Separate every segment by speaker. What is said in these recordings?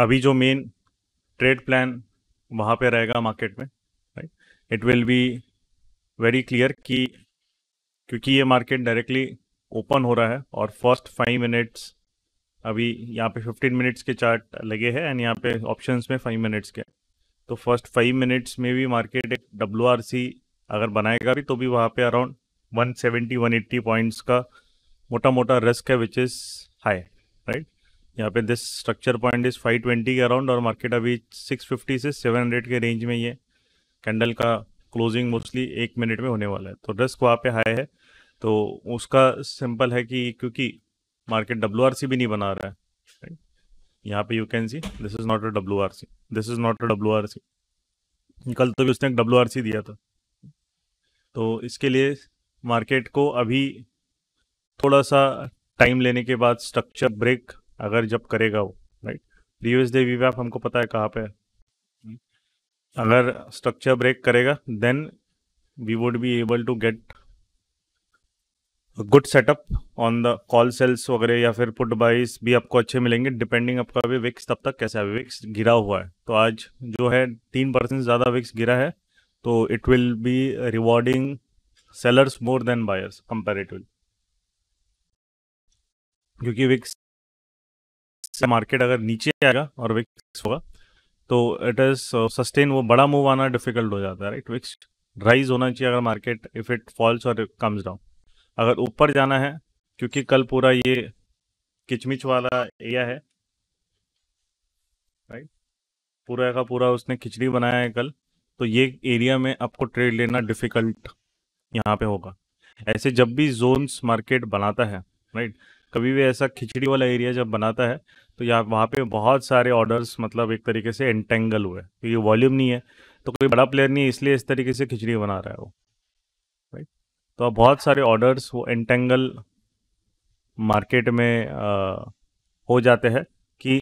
Speaker 1: अभी जो main trade plan वहाँ पे रहेगा मार्केट में right it will be very clear कि क्योंकि ये मार्केट डायरेक्टली ओपन हो रहा है और फर्स्ट फाइव मिनट्स अभी यहाँ पे फिफ्टीन मिनट्स के चार्ट लगे हैं एंड यहाँ पे ऑप्शंस में फाइव मिनट्स के तो फर्स्ट फाइव मिनट्स में भी मार्केट एक डब्ल्यू अगर बनाएगा भी तो भी वहाँ पे अराउंड 170 180 पॉइंट्स का मोटा मोटा रिस्क है विच इज़ हाई राइट यहाँ पे दिस स्ट्रक्चर पॉइंट इज 520 के अराउंड और मार्केट अभी 650 से 700 के रेंज में ये कैंडल का क्लोजिंग मोस्टली एक मिनट में होने वाला है तो रिस्क वहाँ पे हाई है तो उसका सिंपल है कि क्योंकि मार्केट डब्ल्यू भी नहीं बना रहा है यहाँ पे you can see this is not a W this is not a W कल तो भी उसने एक डब्ल्यू दिया था तो इसके लिए मार्केट को अभी थोड़ा सा टाइम लेने के बाद स्ट्रक्चर ब्रेक अगर जब करेगा वो राइट प्रीवियस डे वी वैप हमको पता है कहाँ पे है hmm. अगर स्ट्रक्चर ब्रेक करेगा then we would be able to get good setup on the call sells वगैरह या फिर पुट बाइस भी आपको अच्छे मिलेंगे डिपेंडिंग आपका अभी विक्स तब तक कैसा है विक्स गिरा हुआ है तो आज जो है तीन परसेंट ज़्यादा विक्स गिरा है तो it will be rewarding sellers more than buyers comparatively क्योंकि विक्स से मार्केट अगर नीचे आएगा और विक्स होगा तो इट इज सस्टेन वो बड़ा मूव आना डिफिकल्ट हो जाता है राइट विक्स राइज होना चाहिए अगर मार्केट इफ इट फॉल्स और कम्स डाउन अगर ऊपर जाना है क्योंकि कल पूरा ये किचमिच वाला एरिया है राइट पूरा का पूरा उसने खिचड़ी बनाया है कल तो ये एरिया में आपको ट्रेड लेना डिफिकल्ट यहाँ पे होगा ऐसे जब भी जोन्स मार्केट बनाता है राइट कभी भी ऐसा खिचड़ी वाला एरिया जब बनाता है तो यहाँ वहाँ पे बहुत सारे ऑर्डर्स मतलब एक तरीके से एंटेंगल हुए तो ये वॉल्यूम नहीं है तो कोई बड़ा प्लेयर नहीं है इसलिए इस तरीके से खिचड़ी बना रहा है वो राइट तो अब बहुत सारे ऑर्डर्स वो एंटेंगल मार्केट में आ, हो जाते हैं कि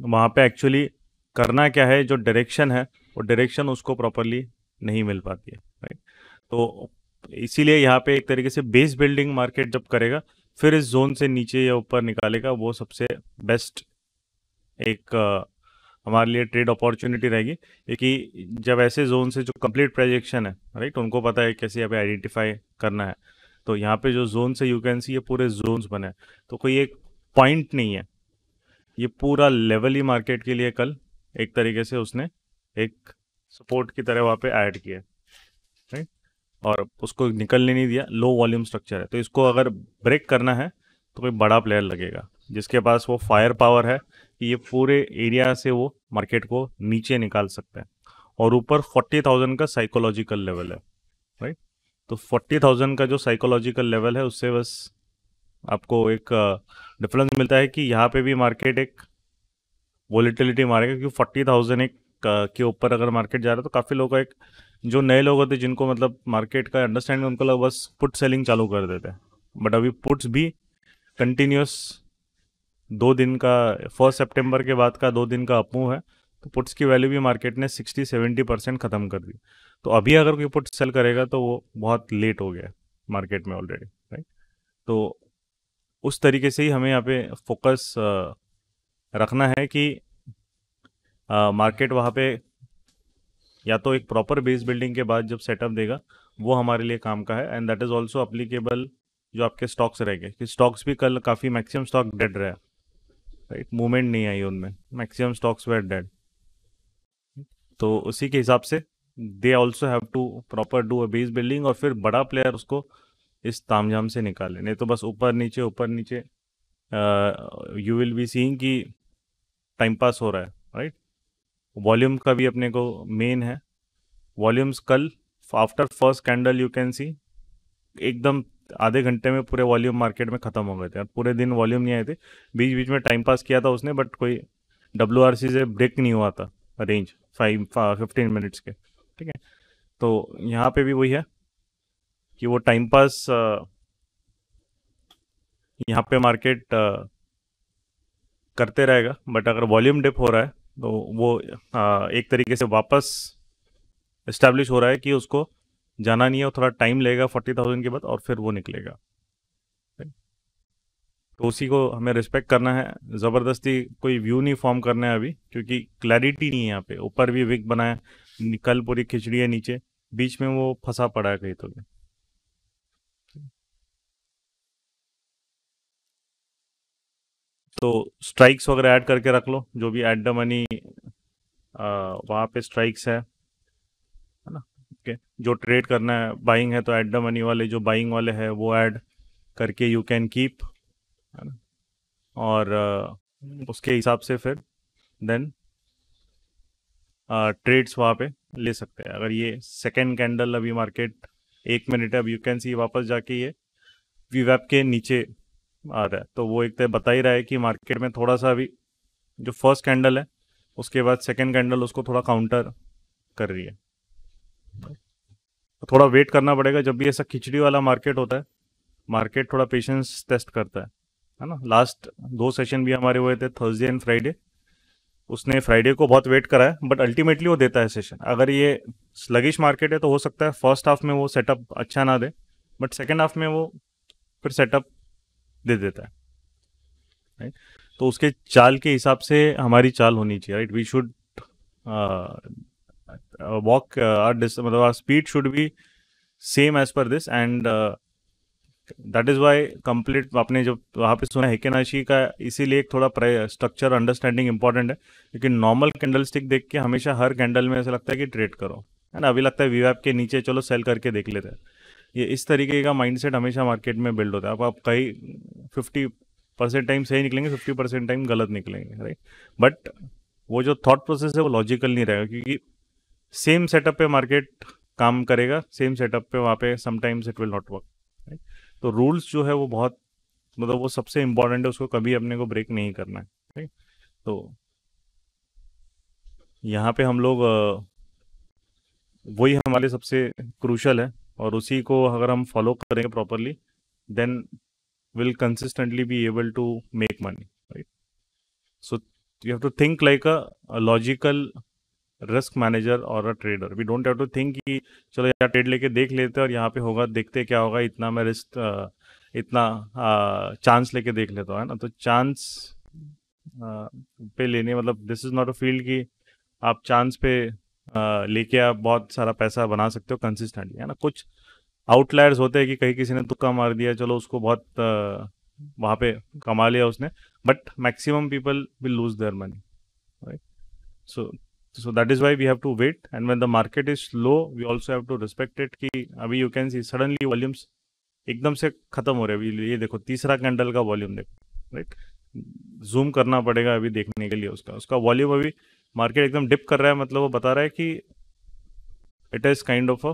Speaker 1: वहाँ पे एक्चुअली करना क्या है जो डायरेक्शन है वो डायरेक्शन उसको प्रॉपरली नहीं मिल पाती है राइट तो इसीलिए यहाँ पे एक तरीके से बेस बिल्डिंग मार्केट जब करेगा फिर इस जोन से नीचे या ऊपर निकालेगा वो सबसे बेस्ट एक हमारे लिए ट्रेड अपॉर्चुनिटी रहेगी क्योंकि जब ऐसे जोन से जो कंप्लीट प्रोजेक्शन है राइट उनको पता है कैसे यहाँ आइडेंटिफाई करना है तो यहाँ पे जो जोन से यू कैन सी ये पूरे जोन बने तो कोई एक पॉइंट नहीं है ये पूरा लेवल ही मार्केट के लिए कल एक तरीके से उसने एक सपोर्ट की तरह वहाँ पे ऐड किया राइट और उसको निकलने नहीं दिया लो वॉल्यूम स्ट्रक्चर है तो इसको अगर ब्रेक करना है तो कोई बड़ा प्लेयर लगेगा जिसके पास वो फायर पावर है कि ये पूरे एरिया से वो मार्केट को नीचे निकाल सकते हैं और ऊपर फोर्टी थाउजेंड का साइकोलॉजिकल लेवल है राइट तो फोर्टी थाउजेंड का जो साइकोलॉजिकल लेवल है उससे बस आपको एक डिफरेंस मिलता है कि यहाँ पे भी मार्केट एक वॉलीटिलिटी मारेगा क्योंकि फोर्टी थाउजेंड एक के ऊपर अगर मार्केट जा रहा है तो काफ़ी लोगों का एक जो नए लोग होते जिनको मतलब मार्केट का अंडरस्टैंडिंग उनको लोग बस पुट सेलिंग चालू कर देते हैं बट अभी पुट्स भी कंटिन्यूस दो दिन का फर्स्ट सेप्टेम्बर के बाद का दो दिन का अपमूव है तो पुट्स की वैल्यू भी मार्केट ने 60-70 परसेंट ख़त्म कर दी तो अभी अगर कोई पुट सेल करेगा तो वो बहुत लेट हो गया मार्केट में ऑलरेडी राइट तो उस तरीके से ही हमें यहाँ पे फोकस रखना है कि मार्केट वहाँ पे या तो एक प्रॉपर बेस बिल्डिंग के बाद जब सेटअप देगा वो हमारे लिए काम का है and that is also applicable जो आपके स्टॉक्स रह गए कि स्टॉक्स भी कल काफ़ी मैक्सिमम स्टॉक डेड रहा राइट मूवमेंट नहीं आई उनमें मैक्सिमम स्टॉक्स वेर डेड तो उसी के हिसाब से they also have to proper do a base building और फिर बड़ा प्लेयर उसको इस तामझाम से निकाले नहीं तो बस ऊपर नीचे ऊपर नीचे यू विल बी सीइंग कि टाइम पास हो रहा है राइट वॉल्यूम का भी अपने को मेन है वॉल्यूम्स कल after first candle you can see एकदम आधे घंटे में पूरे वॉल्यूम मार्केट में ख़त्म हो गए थे और पूरे दिन वॉल्यूम नहीं आए थे बीच बीच में टाइम पास किया था उसने बट कोई डब्ल्यू आर सी से ब्रेक नहीं हुआ था रेंज फाइव फिफ्टीन मिनट्स के ठीक है तो यहाँ पे भी वही है कि वो टाइम पास यहाँ पे मार्केट करते रहेगा बट अगर वॉल्यूम डिप हो रहा है तो वो आ, एक तरीके से वापस इस्टेब्लिश हो रहा है कि उसको जाना नहीं है थोड़ा टाइम लेगा फोर्टी थाउजेंड के बाद और फिर वो निकलेगा तो उसी को हमें रिस्पेक्ट करना है ज़बरदस्ती कोई व्यू नहीं फॉर्म करना है अभी क्योंकि क्लैरिटी नहीं है यहाँ पे ऊपर भी विक बनाया कल पूरी खिचड़ी है नीचे बीच में वो फंसा पड़ा है कहीं तो भी तो स्ट्राइक्स वगैरह ऐड करके रख लो जो भी एट द मनी वहाँ पे स्ट्राइक्स है है ना ओके जो ट्रेड करना है बाइंग है तो एट द मनी वाले जो बाइंग वाले हैं वो ऐड करके यू कैन कीप है ना और uh, उसके हिसाब से फिर देन ट्रेड्स वहाँ पे ले सकते हैं अगर ये सेकेंड कैंडल अभी मार्केट एक मिनट है अब यू कैन सी वापस जाके ये वी वैप के नीचे आ रहा है तो वो एक तरह तो बता ही रहा है कि मार्केट में थोड़ा सा अभी जो फर्स्ट कैंडल है उसके बाद सेकेंड कैंडल उसको थोड़ा काउंटर कर रही है तो थोड़ा वेट करना पड़ेगा जब भी ऐसा खिचड़ी वाला मार्केट होता है मार्केट थोड़ा पेशेंस टेस्ट करता है है ना लास्ट दो सेशन भी हमारे हुए थे थर्सडे एंड फ्राइडे उसने फ्राइडे को बहुत वेट कराया बट अल्टीमेटली वो देता है सेशन अगर ये स्लगिश मार्केट है तो हो सकता है फर्स्ट हाफ में वो सेटअप अच्छा ना दे बट सेकेंड हाफ में वो फिर सेटअप दे देता है राइट तो उसके चाल के हिसाब से हमारी चाल होनी चाहिए right we should walk our मतलब our speed should be same as पर this and that is why complete आपने जब वहाँ पे सुना है नाशी का इसीलिए एक थोड़ा स्ट्रक्चर अंडरस्टैंडिंग इंपॉर्टेंट है क्योंकि नॉर्मल कैंडल स्टिक देख के हमेशा हर कैंडल में ऐसा लगता है कि ट्रेड करो है ना अभी लगता है वीवैप के नीचे चलो सेल करके देख लेते हैं ये इस तरीके का माइंडसेट हमेशा मार्केट में बिल्ड होता है अब आप कई फिफ्टी परसेंट टाइम सही निकलेंगे फिफ्टी परसेंट टाइम गलत निकलेंगे राइट बट वो जो थॉट प्रोसेस है वो लॉजिकल नहीं रहेगा क्योंकि सेम सेटअप पे मार्केट काम करेगा सेम सेटअप पे वहाँ पे sometimes it will not work right तो रूल्स जो है वो बहुत मतलब वो सबसे इम्पॉर्टेंट है उसको कभी अपने को ब्रेक नहीं करना है राइट तो यहाँ पे हम लोग वही हमारे सबसे क्रूशल है और उसी को अगर हम फॉलो करेंगे properly then will consistently be able to make money right so you have to think like a logical risk manager और a trader we don't have to think कि चलो यार ट्रेड लेके देख लेते हैं और यहाँ पे होगा देखते क्या होगा इतना मैं रिस्क इतना चांस लेके देख लेता हूँ है ना तो चांस पे लेने मतलब this is not a field कि आप चांस पे लेके आप बहुत सारा पैसा बना सकते हो कंसिस्टेंटली है ना कुछ आउटलायर्स होते हैं कि कहीं किसी ने तुक्का मार दिया चलो उसको बहुत वहाँ पे कमा लिया उसने but maximum people will lose their money right so so that is why we have to wait and when the market is low we also have to respect it कि अभी you can see suddenly volumes एकदम से ख़त्म हो रहे अभी ये देखो तीसरा कैंडल का वॉल्यूम देखो राइट जूम करना पड़ेगा अभी देखने के लिए उसका उसका वॉल्यूम अभी मार्केट एकदम डिप कर रहा है मतलब वो बता रहा है कि it is kind of a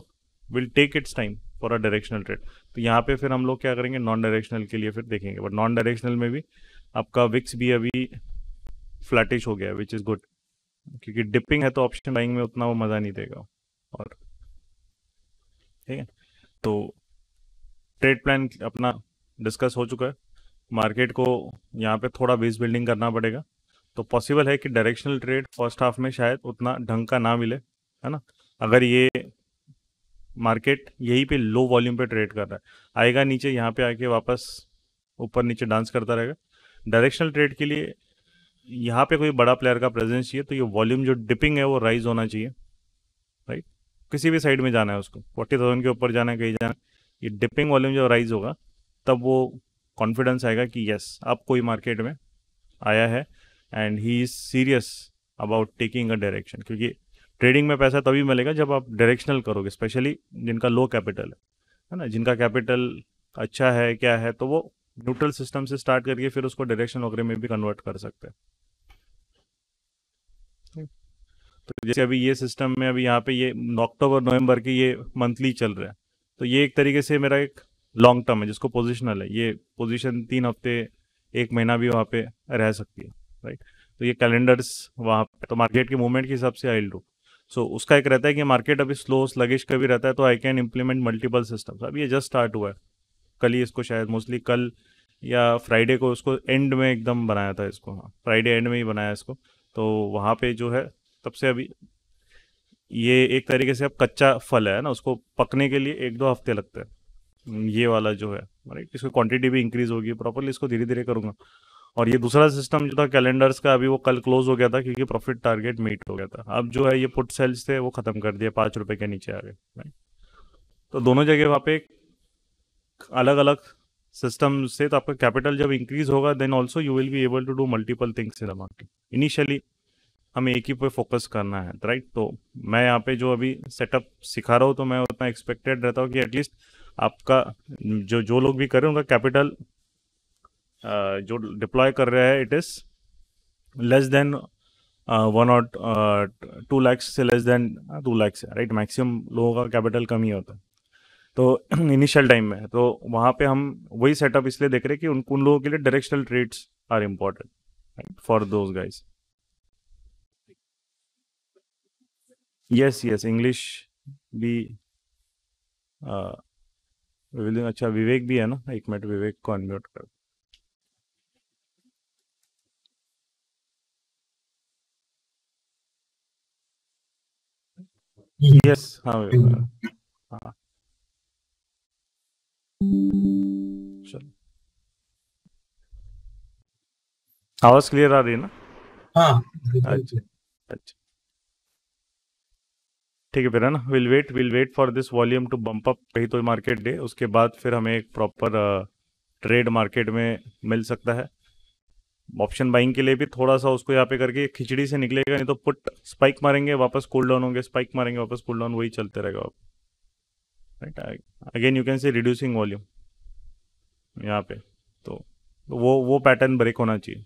Speaker 1: will take its time for a directional trade तो यहाँ पे फिर हम लोग क्या करेंगे नॉन डायरेक्शनल के लिए फिर देखेंगे बट नॉन डायरेक्शनल में भी आपका विक्स भी अभी फ्लैटिश हो गया विच इज़ गुड क्योंकि डिपिंग है तो ऑप्शन बाइंग में उतना वो मज़ा नहीं देगा और ठीक है तो ट्रेड प्लान अपना डिस्कस हो चुका है मार्केट को यहाँ पे थोड़ा बेस बिल्डिंग करना पड़ेगा तो पॉसिबल है कि डायरेक्शनल ट्रेड फर्स्ट हाफ में शायद उतना ढंग का ना मिले है ना अगर ये मार्केट यहीं पे लो वॉल्यूम पे ट्रेड कर रहा है आएगा नीचे यहाँ पे आके वापस ऊपर नीचे डांस करता रहेगा डायरेक्शनल ट्रेड के लिए यहाँ पे कोई बड़ा प्लेयर का प्रेजेंस चाहिए तो ये वॉल्यूम जो डिपिंग है वो राइज होना चाहिए राइट किसी भी साइड में जाना है उसको फोर्टी थाउजेंड के ऊपर जाना है कहीं जाना है ये डिपिंग वॉल्यूम जब राइज होगा तब वो कॉन्फिडेंस आएगा कि यस अब कोई मार्केट में आया है and he is serious about taking a direction क्योंकि ट्रेडिंग में पैसा तभी मिलेगा जब आप डायरेक्शनल करोगे स्पेशली जिनका लो कैपिटल है है ना जिनका कैपिटल अच्छा है क्या है तो वो न्यूट्रल सिस्टम से स्टार्ट करके फिर उसको डायरेक्शन वगैरह में भी कन्वर्ट कर सकते हैं तो जैसे अभी ये सिस्टम में अभी यहाँ पे ये अक्टूबर नवंबर के ये मंथली चल रहा है तो ये एक तरीके से मेरा एक लॉन्ग टर्म है जिसको पोजिशनल है ये पोजिशन तीन हफ्ते एक महीना भी वहाँ पे रह सकती है राइट तो ये कैलेंडर्स वहाँ तो मार्केट के मूवमेंट के हिसाब से आई डू सो उसका एक रहता है कि मार्केट अभी स्लो लगेज का भी रहता है तो I can implement multiple systems अब ये जस्ट स्टार्ट हुआ है कल ही इसको शायद मोस्टली कल या फ्राइडे को उसको एंड में एकदम बनाया था इसको हाँ फ्राइडे एंड में ही बनाया इसको तो वहाँ पे जो है तब से अभी ये एक तरीके से अब कच्चा फल है ना उसको पकने के लिए एक दो हफ्ते लगते हैं ये वाला जो है इसकी क्वांटिटी भी इंक्रीज होगी प्रॉपरली इसको धीरे धीरे करूँगा और ये दूसरा सिस्टम जो था कैलेंडर्स का अभी वो कल क्लोज हो गया था क्योंकि प्रॉफिट टारगेट मीट हो गया था अब जो है ये पुट सेल्स थे वो खत्म कर दिए पांच रुपए के नीचे आ गए तो दोनों जगह वहां पे अलग अलग सिस्टम से तो आपका कैपिटल जब इंक्रीज होगा then also you will be able to do multiple things in the market initially हमें एक ही पे फोकस करना है राइट तो मैं यहाँ पे जो अभी सेटअप सिखा रहा हूँ तो मैं उतना एक्सपेक्टेड रहता हूँ कि एटलीस्ट आपका जो जो लोग भी करें उनका कैपिटल जो डिप्लॉय कर रहे हैं it is less than one और टू लैक्स से less than two lakhs right maximum लोगों का कैपिटल कम ही होता है तो इनिशियल टाइम में तो वहाँ पे हम वही सेटअप इसलिए देख रहे हैं कि उन उन लोगों के लिए directional trades are important right for those guys yes yes English भी अच्छा विवेक भी है ना एक मिनट विवेक को अनम्यूट कर Yes, however. हाँ, हाँ।, हाँ। आवाज क्लियर आ रही है ना हाँ, अच्छा अच्छा ठीक है फिर है ना will wait will wait for this volume to bump up कहीं तो मार्केट डे उसके बाद फिर हमें एक प्रॉपर ट्रेड मार्केट में मिल सकता है ऑप्शन बाइंग के लिए भी थोड़ा सा उसको यहाँ पे करके खिचड़ी से निकलेगा नहीं तो पुट स्पाइक मारेंगे वापस कूल डाउन होंगे स्पाइक मारेंगे वापस कूल डाउन वही चलते रहेगा आप right again you can see reducing volume यहाँ पे तो वो वो पैटर्न ब्रेक होना चाहिए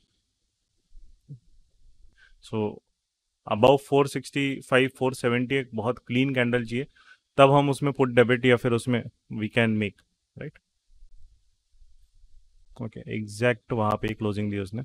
Speaker 1: सो अबव 465 470 एक बहुत क्लीन कैंडल चाहिए तब हम उसमें पुट डेबिट या फिर उसमें we can make right okay exact वहाँ पे क्लोजिंग दी उसने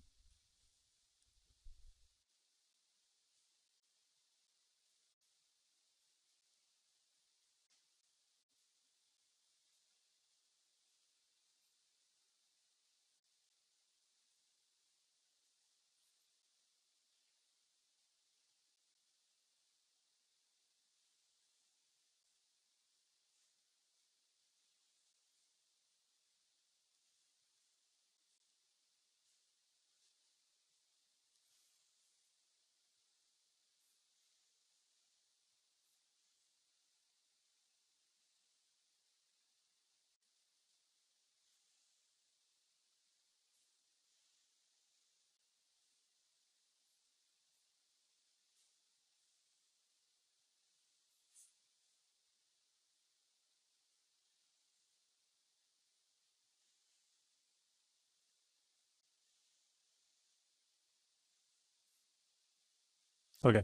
Speaker 1: ओके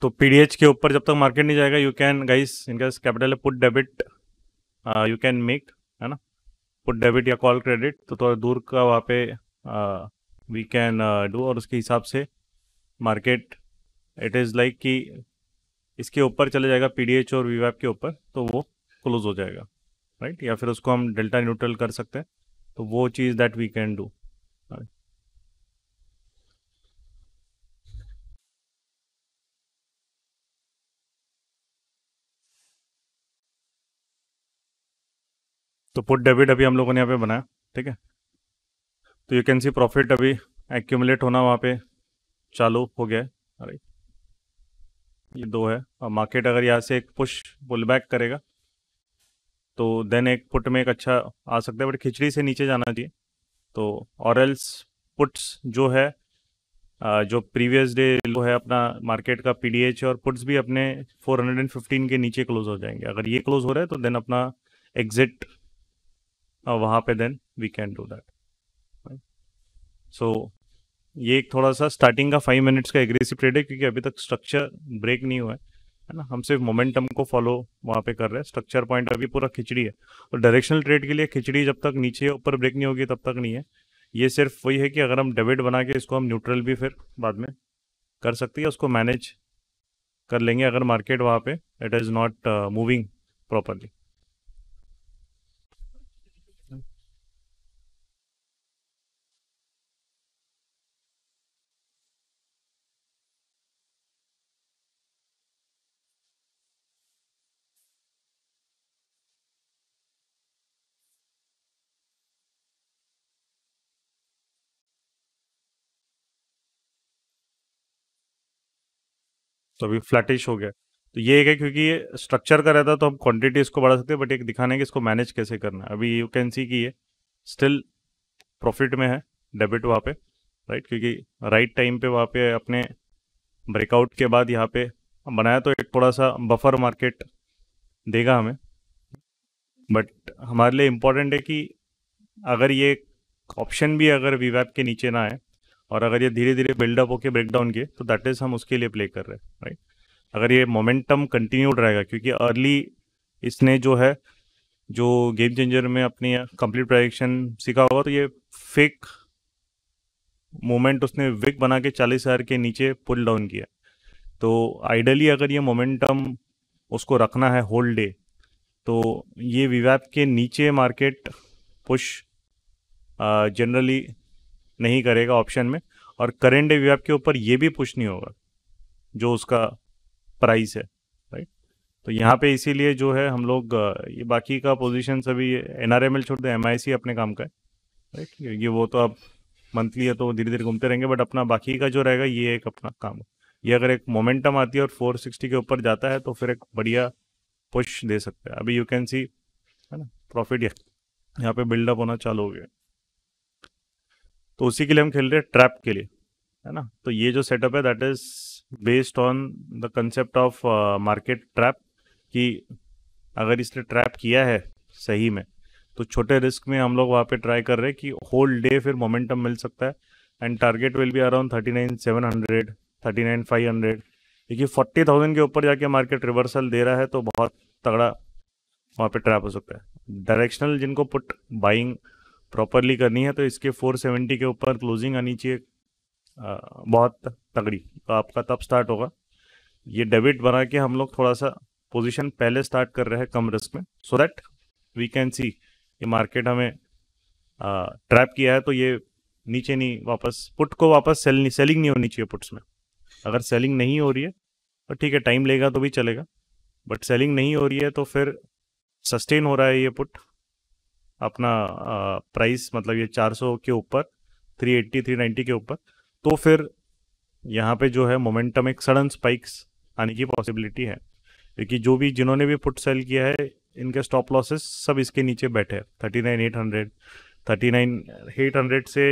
Speaker 1: तो पीडीएच के ऊपर जब तक मार्केट नहीं जाएगा यू कैन गाइस इनका कैपिटल है put debit you can make है ना पुट डेबिट या कॉल क्रेडिट तो थोड़ा दूर का वहाँ पे वी कैन डू और उसके हिसाब से मार्केट इट इज़ लाइक कि इसके ऊपर चले जाएगा पीडीएच और वीवैप के ऊपर तो वो क्लोज हो जाएगा राइट right? या फिर उसको हम डेल्टा न्यूट्रल कर सकते हैं तो वो चीज़ दैट वी कैन डू तो पुट डेबिट अभी हम लोगों ने यहाँ पे बनाया ठीक है तो यू कैन सी प्रॉफिट अभी एक्यूमुलेट होना वहाँ पे चालू हो गया है राइट ये दो है और मार्केट अगर यहाँ से एक पुश पुल बैक करेगा तो देन एक पुट में एक अच्छा आ सकता है बट खिचड़ी से नीचे जाना चाहिए तो और एल्स पुट्स जो है जो प्रीवियस डे लो है अपना मार्केट का पीडीएच और पुट्स भी अपने 415 के नीचे क्लोज हो जाएंगे अगर ये क्लोज हो रहा है तो देन अपना एग्जिट वहां पे then we can do that so ये एक थोड़ा सा स्टार्टिंग का फाइव मिनट्स का एग्रेसिव ट्रेड है क्योंकि अभी तक स्ट्रक्चर ब्रेक नहीं हुआ है है ना हम सिर्फ मोमेंटम को फॉलो वहाँ पे कर रहे हैं स्ट्रक्चर पॉइंट अभी पूरा खिचड़ी है और डायरेक्शनल ट्रेड के लिए खिचड़ी जब तक नीचे ऊपर ब्रेक नहीं होगी तब तक नहीं है ये सिर्फ वही है कि अगर हम डेबिट बना के इसको हम न्यूट्रल भी फिर बाद में कर सकते हैं उसको मैनेज कर लेंगे अगर मार्केट वहाँ पे it is not moving properly तो अभी फ्लैटिश हो गया तो ये एक है क्योंकि ये स्ट्रक्चर का रहता तो हम क्वांटिटी इसको बढ़ा सकते हैं बट एक दिखाने कि इसको मैनेज कैसे करना है अभी यू कैन सी की ये स्टिल प्रॉफिट में है डेबिट वहाँ पे राइट क्योंकि राइट टाइम पे वहाँ पे अपने ब्रेकआउट के बाद यहाँ पे बनाया तो एक थोड़ा सा बफर मार्केट देगा हमें बट हमारे लिए इम्पोर्टेंट है कि अगर ये ऑप्शन भी अगर वीवैप के नीचे ना आए और अगर ये धीरे धीरे बिल्डअप होके ब्रेकडाउन किए तो दैट इज हम उसके लिए प्ले कर रहे हैं राइट अगर ये मोमेंटम कंटिन्यूड रहेगा क्योंकि अर्ली इसने जो है जो गेम चेंजर में अपनी कंप्लीट प्रोजेक्शन सीखा होगा तो ये फेक मोमेंट उसने विक बना के चालीस हज़ार के नीचे पुल डाउन किया तो आइडली अगर ये मोमेंटम उसको रखना है होल डे तो ये विवैप के नीचे मार्केट पुश जनरली नहीं करेगा ऑप्शन में और करेंट वेव के ऊपर ये भी पुश नहीं होगा जो उसका प्राइस है राइट तो यहाँ पे इसीलिए जो है हम लोग ये बाकी का पोजीशन सभी एन आर एम एल छोड़ दें एम आई सी अपने काम का है राइट ये वो तो आप मंथली है तो धीरे धीरे घूमते रहेंगे बट अपना बाकी का जो रहेगा ये एक अपना काम है ये अगर एक मोमेंटम आती है और 460 के ऊपर जाता है तो फिर एक बढ़िया पुश दे सकते हैं अभी यू कैन सी है ना प्रॉफिट यहाँ पे बिल्डअप होना चालू हो गया तो उसी के लिए हम खेल रहे हैं ट्रैप के लिए है ना तो ये जो सेटअप है that is based on the concept of market trap कि अगर इसने ट्रैप किया है सही में तो छोटे रिस्क में हम लोग वहाँ पे ट्राई कर रहे हैं कि होल डे फिर मोमेंटम मिल सकता है and target will be around thirty nine seven hundred thirty nine five hundred देखिए फोर्टी थाउजेंड के ऊपर जाके मार्केट रिवर्सल दे रहा है तो बहुत तगड़ा वहाँ पे ट्रैप हो सकता है डायरेक्शनल जिनको पुट बाइंग प्रॉपरली करनी है तो इसके 470 के ऊपर क्लोजिंग आनी चाहिए बहुत तगड़ी तो आपका तब स्टार्ट होगा ये डेबिट बना के हम लोग थोड़ा सा पोजीशन पहले स्टार्ट कर रहे हैं कम रिस्क में so that we can see ये मार्केट हमें ट्रैप किया है तो ये नीचे नहीं वापस पुट को वापस सेल नहीं सेलिंग नहीं होनी चाहिए पुट्स में अगर सेलिंग नहीं हो रही है तो ठीक है टाइम लेगा तो भी चलेगा बट सेलिंग नहीं हो रही है तो फिर सस्टेन हो रहा है ये पुट अपना प्राइस मतलब ये 400 के ऊपर 380 390 के ऊपर तो फिर यहाँ पे जो है मोमेंटम एक सडन स्पाइक्स आने की पॉसिबिलिटी है क्योंकि जो भी जिन्होंने भी पुट सेल किया है इनके स्टॉप लॉसेस सब इसके नीचे बैठे हैं thirty nine eight hundred thirty nine eight hundred से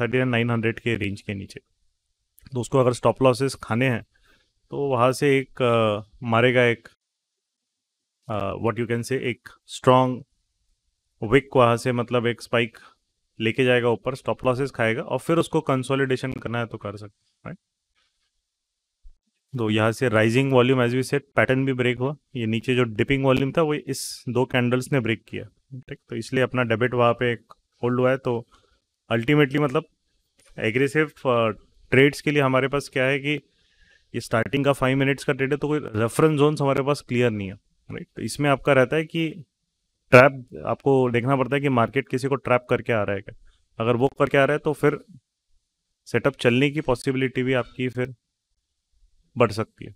Speaker 1: थर्टी नाइन नाइन हंड्रेड के रेंज के नीचे तो उसको अगर स्टॉप लॉसेस खाने हैं तो वहाँ से एक uh, मारेगा एक व्हाट यू कैन से एक स्ट्रॉन्ग विक वहाँ से मतलब एक स्पाइक लेके जाएगा ऊपर स्टॉप लॉसेस खाएगा और फिर उसको कंसोलिडेशन करना है तो कर सकते राइट तो यहाँ से rising volume as we set pattern भी ब्रेक हुआ ये नीचे जो डिपिंग वॉल्यूम था वो इस दो कैंडल्स ने ब्रेक किया ठीक तो इसलिए अपना डेबिट वहाँ पे एक होल्ड हुआ है तो अल्टीमेटली मतलब एग्रेसिव ट्रेड्स uh, के लिए हमारे पास क्या है कि ये स्टार्टिंग का फाइव मिनट्स का ट्रेड है तो कोई रेफरेंस जोन्स हमारे पास क्लियर नहीं है राइट तो इसमें आपका रहता है कि ट्रैप आपको देखना पड़ता है कि मार्केट किसी को ट्रैप करके आ रहा है क्या अगर वो करके आ रहा है तो फिर सेटअप चलने की पॉसिबिलिटी भी आपकी फिर बढ़ सकती है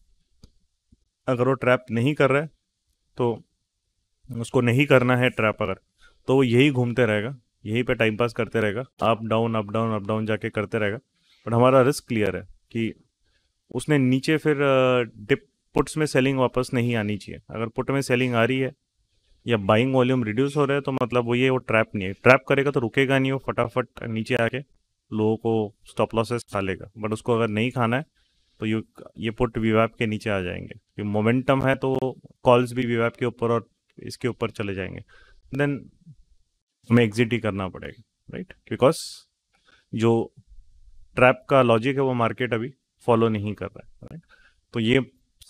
Speaker 1: अगर वो ट्रैप नहीं कर रहा है तो उसको नहीं करना है ट्रैप अगर तो वो यही घूमते रहेगा यहीं पे टाइम पास करते रहेगा up down up down up down जाके करते रहेगा बट हमारा रिस्क क्लियर है कि उसने नीचे फिर डिप पुट्स में सेलिंग वापस नहीं आनी चाहिए अगर पुट में सेलिंग आ रही है या बाइंग वॉल्यूम रिड्यूस हो रहा है तो मतलब वो ये वो ट्रैप नहीं है ट्रैप करेगा तो रुकेगा नहीं वो फटाफट नीचे आके लोगों को स्टॉप लॉसेस खा लेगा बट उसको अगर नहीं खाना है तो यू ये पुट वीवैप के नीचे आ जाएंगे क्योंकि मोमेंटम है तो कॉल्स भी वीवैप के ऊपर और इसके ऊपर चले जाएंगे देन हमें एग्जिट ही करना पड़ेगा राइट बिकॉज जो ट्रैप का लॉजिक है वो मार्केट अभी फॉलो नहीं कर रहा है राइट तो ये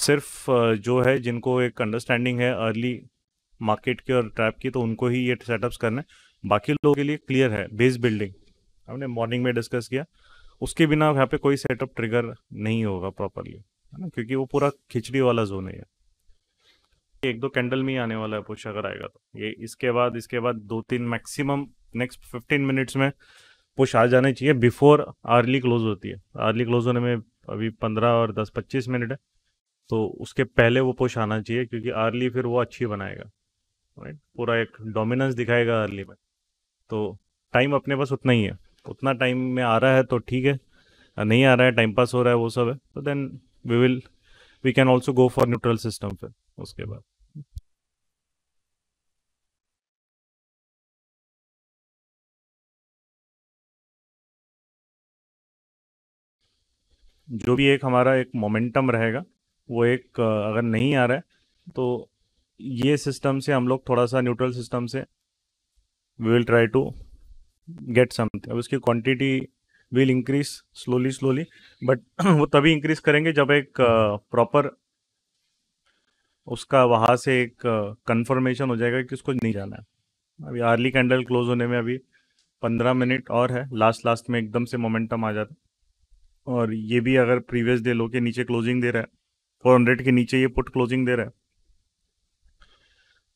Speaker 1: सिर्फ जो है जिनको एक अंडरस्टैंडिंग है अर्ली मार्केट की और ट्रैप की तो उनको ही ये सेटअप्स करना है बाकी लोगों के लिए क्लियर है बेस बिल्डिंग हमने मॉर्निंग में डिस्कस किया उसके बिना यहाँ पे कोई सेटअप ट्रिगर नहीं होगा प्रॉपरली है ना क्योंकि वो पूरा खिचड़ी वाला जोन है एक दो कैंडल में ही आने वाला है पुश अगर आएगा तो ये इसके बाद इसके बाद दो तीन मैक्सिमम नेक्स्ट फिफ्टीन मिनट्स में पुश आ जाने चाहिए बिफोर अर्ली क्लोज होती है अर्ली क्लोज होने में अभी पंद्रह और दस पच्चीस मिनट है तो उसके पहले वो पुश आना चाहिए क्योंकि अर्ली फिर वो अच्छी बनाएगा राइट पूरा एक डोमिनेंस दिखाएगा अर्ली में तो टाइम अपने पास उतना ही है उतना टाइम में आ रहा है तो ठीक है नहीं आ रहा है टाइम पास हो रहा है वो सब है तो then we will we can also go for neutral system फिर उसके बाद जो भी एक हमारा एक मोमेंटम रहेगा वो एक अगर नहीं आ रहा है तो ये सिस्टम से हम लोग थोड़ा सा न्यूट्रल सिस्टम से we will try to get something अब उसकी quantity will increase slowly slowly but वो तभी इंक्रीज करेंगे जब एक प्रॉपर उसका वहाँ से एक कंफर्मेशन हो जाएगा कि उसको नहीं जाना है अभी आर्ली कैंडल क्लोज होने में अभी पंद्रह मिनट और है लास्ट लास्ट में एकदम से मोमेंटम आ जाता और ये भी अगर प्रीवियस डे लो के नीचे क्लोजिंग दे रहा है फोर हंड्रेड के नीचे ये पुट क्लोजिंग दे रहा है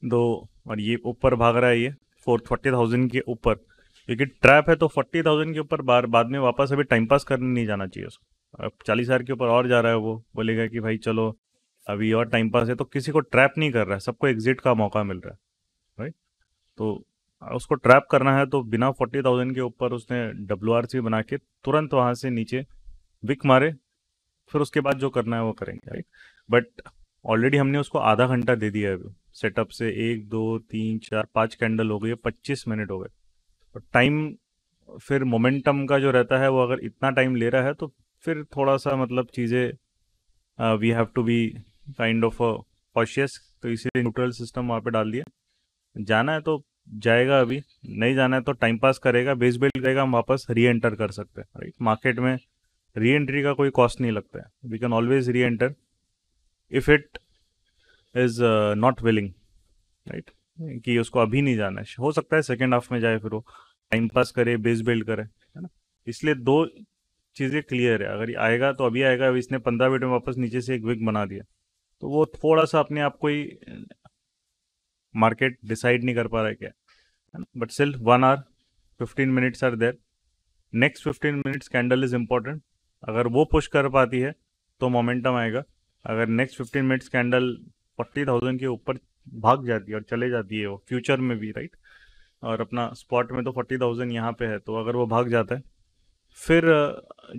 Speaker 1: दो और ये ऊपर भाग रहा है ये फोर फोर्टी थाउजेंड के ऊपर क्योंकि ट्रैप है तो फोर्टी थाउजेंड के ऊपर बार बाद में वापस अभी टाइम पास करने नहीं जाना चाहिए उसको अब चालीस हज़ार के ऊपर और जा रहा है वो बोलेगा कि भाई चलो अभी और टाइम पास है तो किसी को ट्रैप नहीं कर रहा है सबको एग्जिट का मौका मिल रहा है राइट तो उसको ट्रैप करना है तो बिना फोर्टी थाउजेंड के ऊपर उसने डब्ल्यू बना के तुरंत वहाँ से नीचे विक मारे फिर उसके बाद जो करना है वो करेंगे राइट बट ऑलरेडी हमने उसको आधा घंटा दे दिया है अभी सेटअप से एक दो तीन चार पाँच कैंडल हो गई पच्चीस मिनट हो गए और टाइम फिर मोमेंटम का जो रहता है वो अगर इतना टाइम ले रहा है तो फिर थोड़ा सा मतलब चीज़ें we have to be kind of cautious तो इसीलिए न्यूट्रल सिस्टम वहाँ पे डाल दिया जाना है तो जाएगा अभी नहीं जाना है तो टाइम पास करेगा बेस बिल्ड करेगा हम वापस री एंटर कर सकते हैं राइट मार्केट में री एंट्री का कोई कॉस्ट नहीं लगता है we can always reenter if it is not willing right कि उसको अभी नहीं जाना है हो सकता है सेकेंड हाफ में जाए फिर वो टाइम पास करे बेस बिल्ड करे है ना इसलिए दो चीज़ें क्लियर है अगर आएगा तो अभी आएगा अभी इसने पंद्रह मिनट में वापस नीचे से एक विक बना दिया तो वो थोड़ा सा अपने आप को ही मार्केट uh, डिसाइड नहीं कर पा रहा है क्या but still one hour fifteen minutes are there next fifteen minutes candle is important अगर वो पुश कर पाती है तो मोमेंटम आएगा अगर next fifteen minutes candle forty thousand के ऊपर भाग जाती है और चले जाती है वो फ्यूचर में भी राइट और अपना स्पॉट में तो फोर्टी थाउजेंड यहाँ पे है तो अगर वो भाग जाता है फिर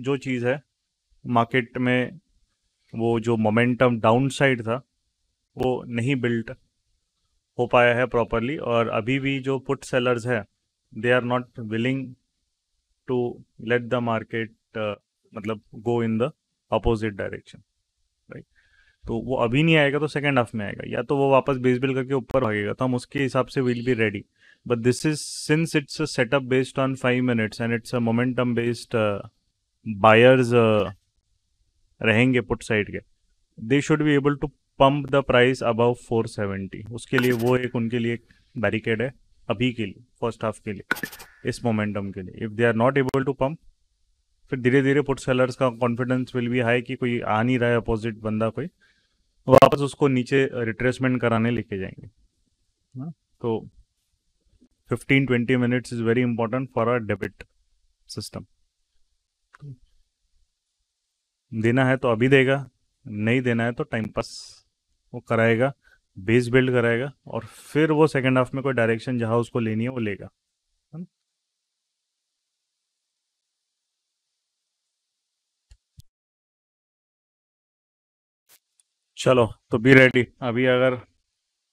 Speaker 1: जो चीज़ है मार्केट में वो जो मोमेंटम डाउन साइड था वो नहीं बिल्ट हो पाया है प्रॉपरली और अभी भी जो पुट सेलर्स है they are not willing to let the market मतलब go in the opposite direction तो वो अभी नहीं आएगा तो सेकेंड हाफ में आएगा या तो वो वापस बेस बिल करके ऊपर भागेगा तो हम उसके हिसाब से will be ready but this is since it's a setup based on five minutes and it's a momentum based buyers रहेंगे पुट साइड के they should be able to pump the price above seventy उसके लिए वो एक उनके लिए एक barricade है अभी के लिए फर्स्ट हाफ के लिए इस मोमेंटम के लिए if they are not able to pump फिर धीरे धीरे पुट सेलर्स का कॉन्फिडेंस विल भी हाई कि कोई आ नहीं रहा है अपोजिट बंदा कोई वापस उसको नीचे रिट्रेसमेंट कराने लेके जाएंगे ना हाँ, तो 15 20 minutes is very important for a debit system देना है तो अभी देगा नहीं देना है तो टाइम पास वो कराएगा बेस बिल्ड कराएगा और फिर वो सेकेंड हाफ में कोई डायरेक्शन जहां उसको लेनी है वो लेगा चलो तो बी रेडी अभी अगर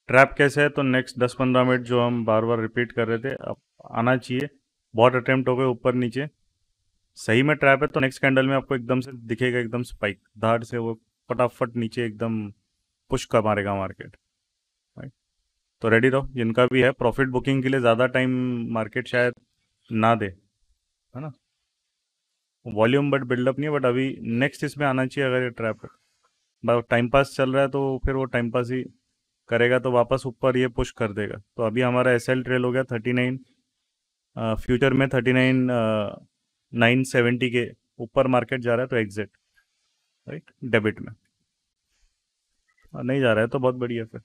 Speaker 1: ट्रैप कैसे है तो नेक्स्ट दस पंद्रह मिनट जो हम बार बार रिपीट कर रहे थे अब आना चाहिए बहुत अटेम्प्ट हो गए ऊपर नीचे सही में ट्रैप है तो नेक्स्ट कैंडल में आपको एकदम से दिखेगा एकदम स्पाइक धार से वो फटाफट नीचे एकदम पुश का मारेगा मार्केट तो रेडी रहो जिनका भी है प्रॉफिट बुकिंग के लिए ज़्यादा टाइम मार्केट शायद ना दे है ना वॉल्यूम बट बिल्डअप नहीं है बट अभी नेक्स्ट इसमें आना चाहिए अगर ये ट्रैप है टाइम पास चल रहा है तो फिर वो टाइम पास ही करेगा तो वापस ऊपर ये पुश कर देगा तो अभी हमारा एस एल ट्रेल हो गया थर्टी नाइन फ्यूचर में थर्टी नाइन नाइन सेवेंटी के ऊपर मार्केट जा रहा है तो एग्जिट राइट डेबिट में नहीं जा रहा है तो बहुत बढ़िया फिर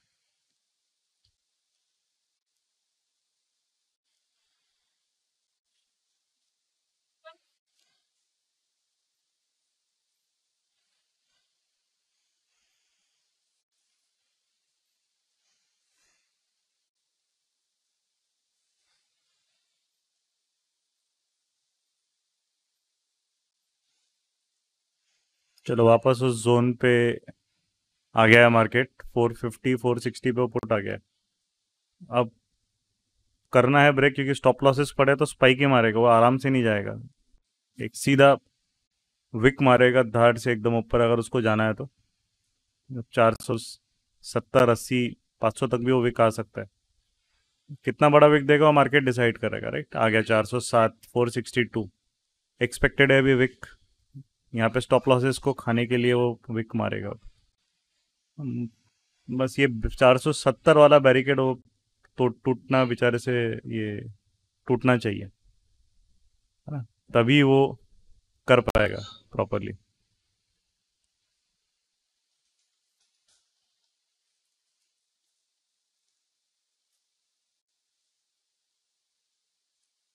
Speaker 1: चलो वापस उस जोन पे आ गया है मार्केट 450 460 पे पुट आ गया अब करना है ब्रेक क्योंकि स्टॉप लॉसेस पड़े तो स्पाइक ही मारेगा वो आराम से नहीं जाएगा एक सीधा विक मारेगा धार से एकदम ऊपर अगर उसको जाना है तो चार सौ सत्तर अस्सी पाँच सौ तक भी वो विक आ सकता है कितना बड़ा विक देगा वो मार्केट डिसाइड करेगा राइट आ गया चार सौ सात फोर सिक्सटी टू एक्सपेक्टेड है अभी विक यहाँ पे स्टॉप लॉसेस को खाने के लिए वो विक मारेगा बस ये 470 वाला बैरिकेड वो तो टूटना बेचारे से ये टूटना चाहिए तभी वो कर पाएगा प्रॉपरली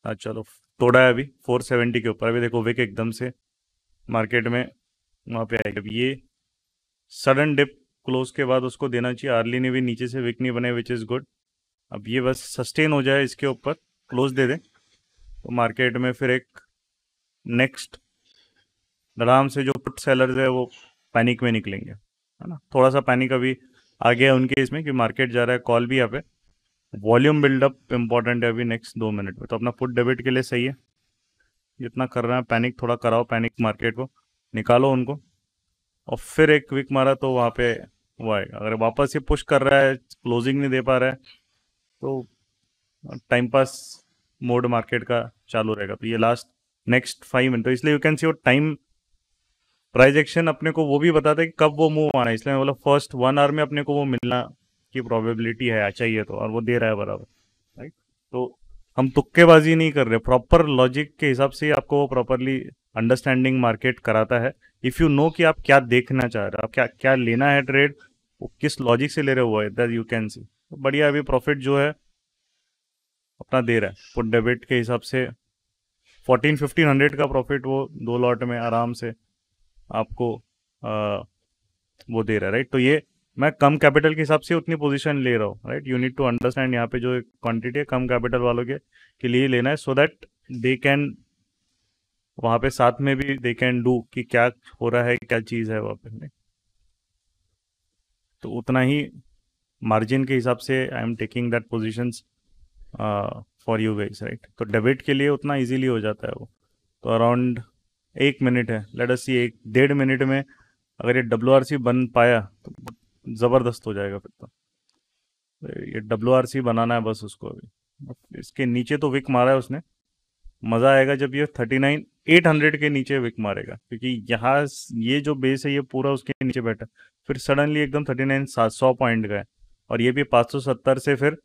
Speaker 1: हाँ, चलो तोड़ा है अभी 470 के ऊपर अभी देखो विक एकदम से मार्केट में वहाँ पे आएगा ये सडन डिप क्लोज के बाद उसको देना चाहिए आर्ली ने भी नीचे से विक नहीं बने विच इज़ गुड अब ये बस सस्टेन हो जाए इसके ऊपर क्लोज दे दें तो मार्केट में फिर एक नेक्स्ट आराम से जो पुट सेलर्स है वो पैनिक में निकलेंगे है ना थोड़ा सा पैनिक अभी आ गया उनके इसमें कि मार्केट जा रहा है कॉल भी यहाँ पे वॉल्यूम बिल्डअप इंपॉर्टेंट है अभी नेक्स्ट दो मिनट में तो अपना फुट डेबिट के लिए सही है जितना कर रहे हैं पैनिक थोड़ा कराओ पैनिक मार्केट को निकालो उनको और फिर एक वीक मारा तो वहाँ पे वो आएगा अगर वापस ये पुश कर रहा है क्लोजिंग नहीं दे पा रहा है तो टाइम पास मोड मार्केट का चालू रहेगा तो ये लास्ट नेक्स्ट फाइव मिनट तो इसलिए यू कैन सी वो टाइम प्राइज एक्शन अपने को वो भी बताता है कि कब वो मूव आना है इसलिए मतलब फर्स्ट वन आवर में अपने को वो मिलना की प्रॉबेबिलिटी है चाहिए तो और वो दे रहा है बराबर राइट तो हम तुक्केबाजी नहीं कर रहे प्रॉपर लॉजिक के हिसाब से आपको वो प्रॉपरली अंडरस्टैंडिंग मार्केट कराता है इफ़ यू नो कि आप क्या देखना चाह रहे हो आप क्या क्या लेना है ट्रेड वो किस लॉजिक से ले रहे हुआ है दैट यू कैन सी बढ़िया अभी प्रॉफिट जो है अपना दे रहा है फुट डेबिट के हिसाब से फोर्टीन फिफ्टीन हंड्रेड का प्रॉफिट वो दो लॉट में आराम से आपको आ, वो दे रहा है राइट तो ये मैं कम कैपिटल के हिसाब से उतनी पोजीशन ले रहा हूँ right you need to understand यहाँ पे जो क्वांटिटी है कम कैपिटल वालों के के लिए लेना है सो दैट दे कैन वहाँ पे साथ में भी दे कैन डू कि क्या हो रहा है क्या चीज़ है वहाँ पे तो उतना ही मार्जिन के हिसाब से I am taking that position for you guys right तो डेबिट के लिए उतना ईजिली हो जाता है वो तो अराउंड एक मिनट है लेट अस सी एक डेढ़ मिनट में अगर ये डब्ल्यू बन पाया तो ज़बरदस्त हो जाएगा फिर तो ये डब्ल्यू बनाना है बस उसको अभी इसके नीचे तो विक मारा है उसने मज़ा आएगा जब ये थर्टी नाइन एट हंड्रेड के नीचे विक मारेगा क्योंकि यहाँ ये जो बेस है ये पूरा उसके नीचे बैठा फिर सडनली एकदम थर्टी नाइन सात सौ पॉइंट गए और ये भी पाँच सौ सत्तर से फिर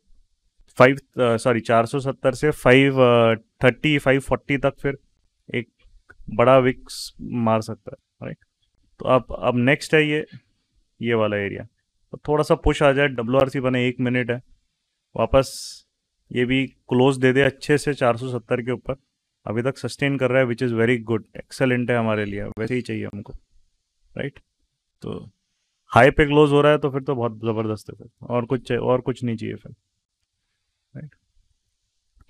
Speaker 1: फाइव सॉरी चार सौ सत्तर से फाइव थर्टी फाइव फोर्टी तक फिर एक बड़ा विक्स मार सकता है राइट तो अब अब नेक्स्ट है ये ये वाला एरिया और तो थोड़ा सा पुश आ जाए डब्ल्यू आर सी बने एक मिनट है वापस ये भी क्लोज दे दे अच्छे से 470 के ऊपर अभी तक सस्टेन कर रहा है which is very good excellent है हमारे लिए वैसे ही चाहिए हमको राइट तो हाई पे क्लोज हो रहा है तो फिर तो बहुत ज़बरदस्त है फिर और कुछ और कुछ नहीं चाहिए फिर राइट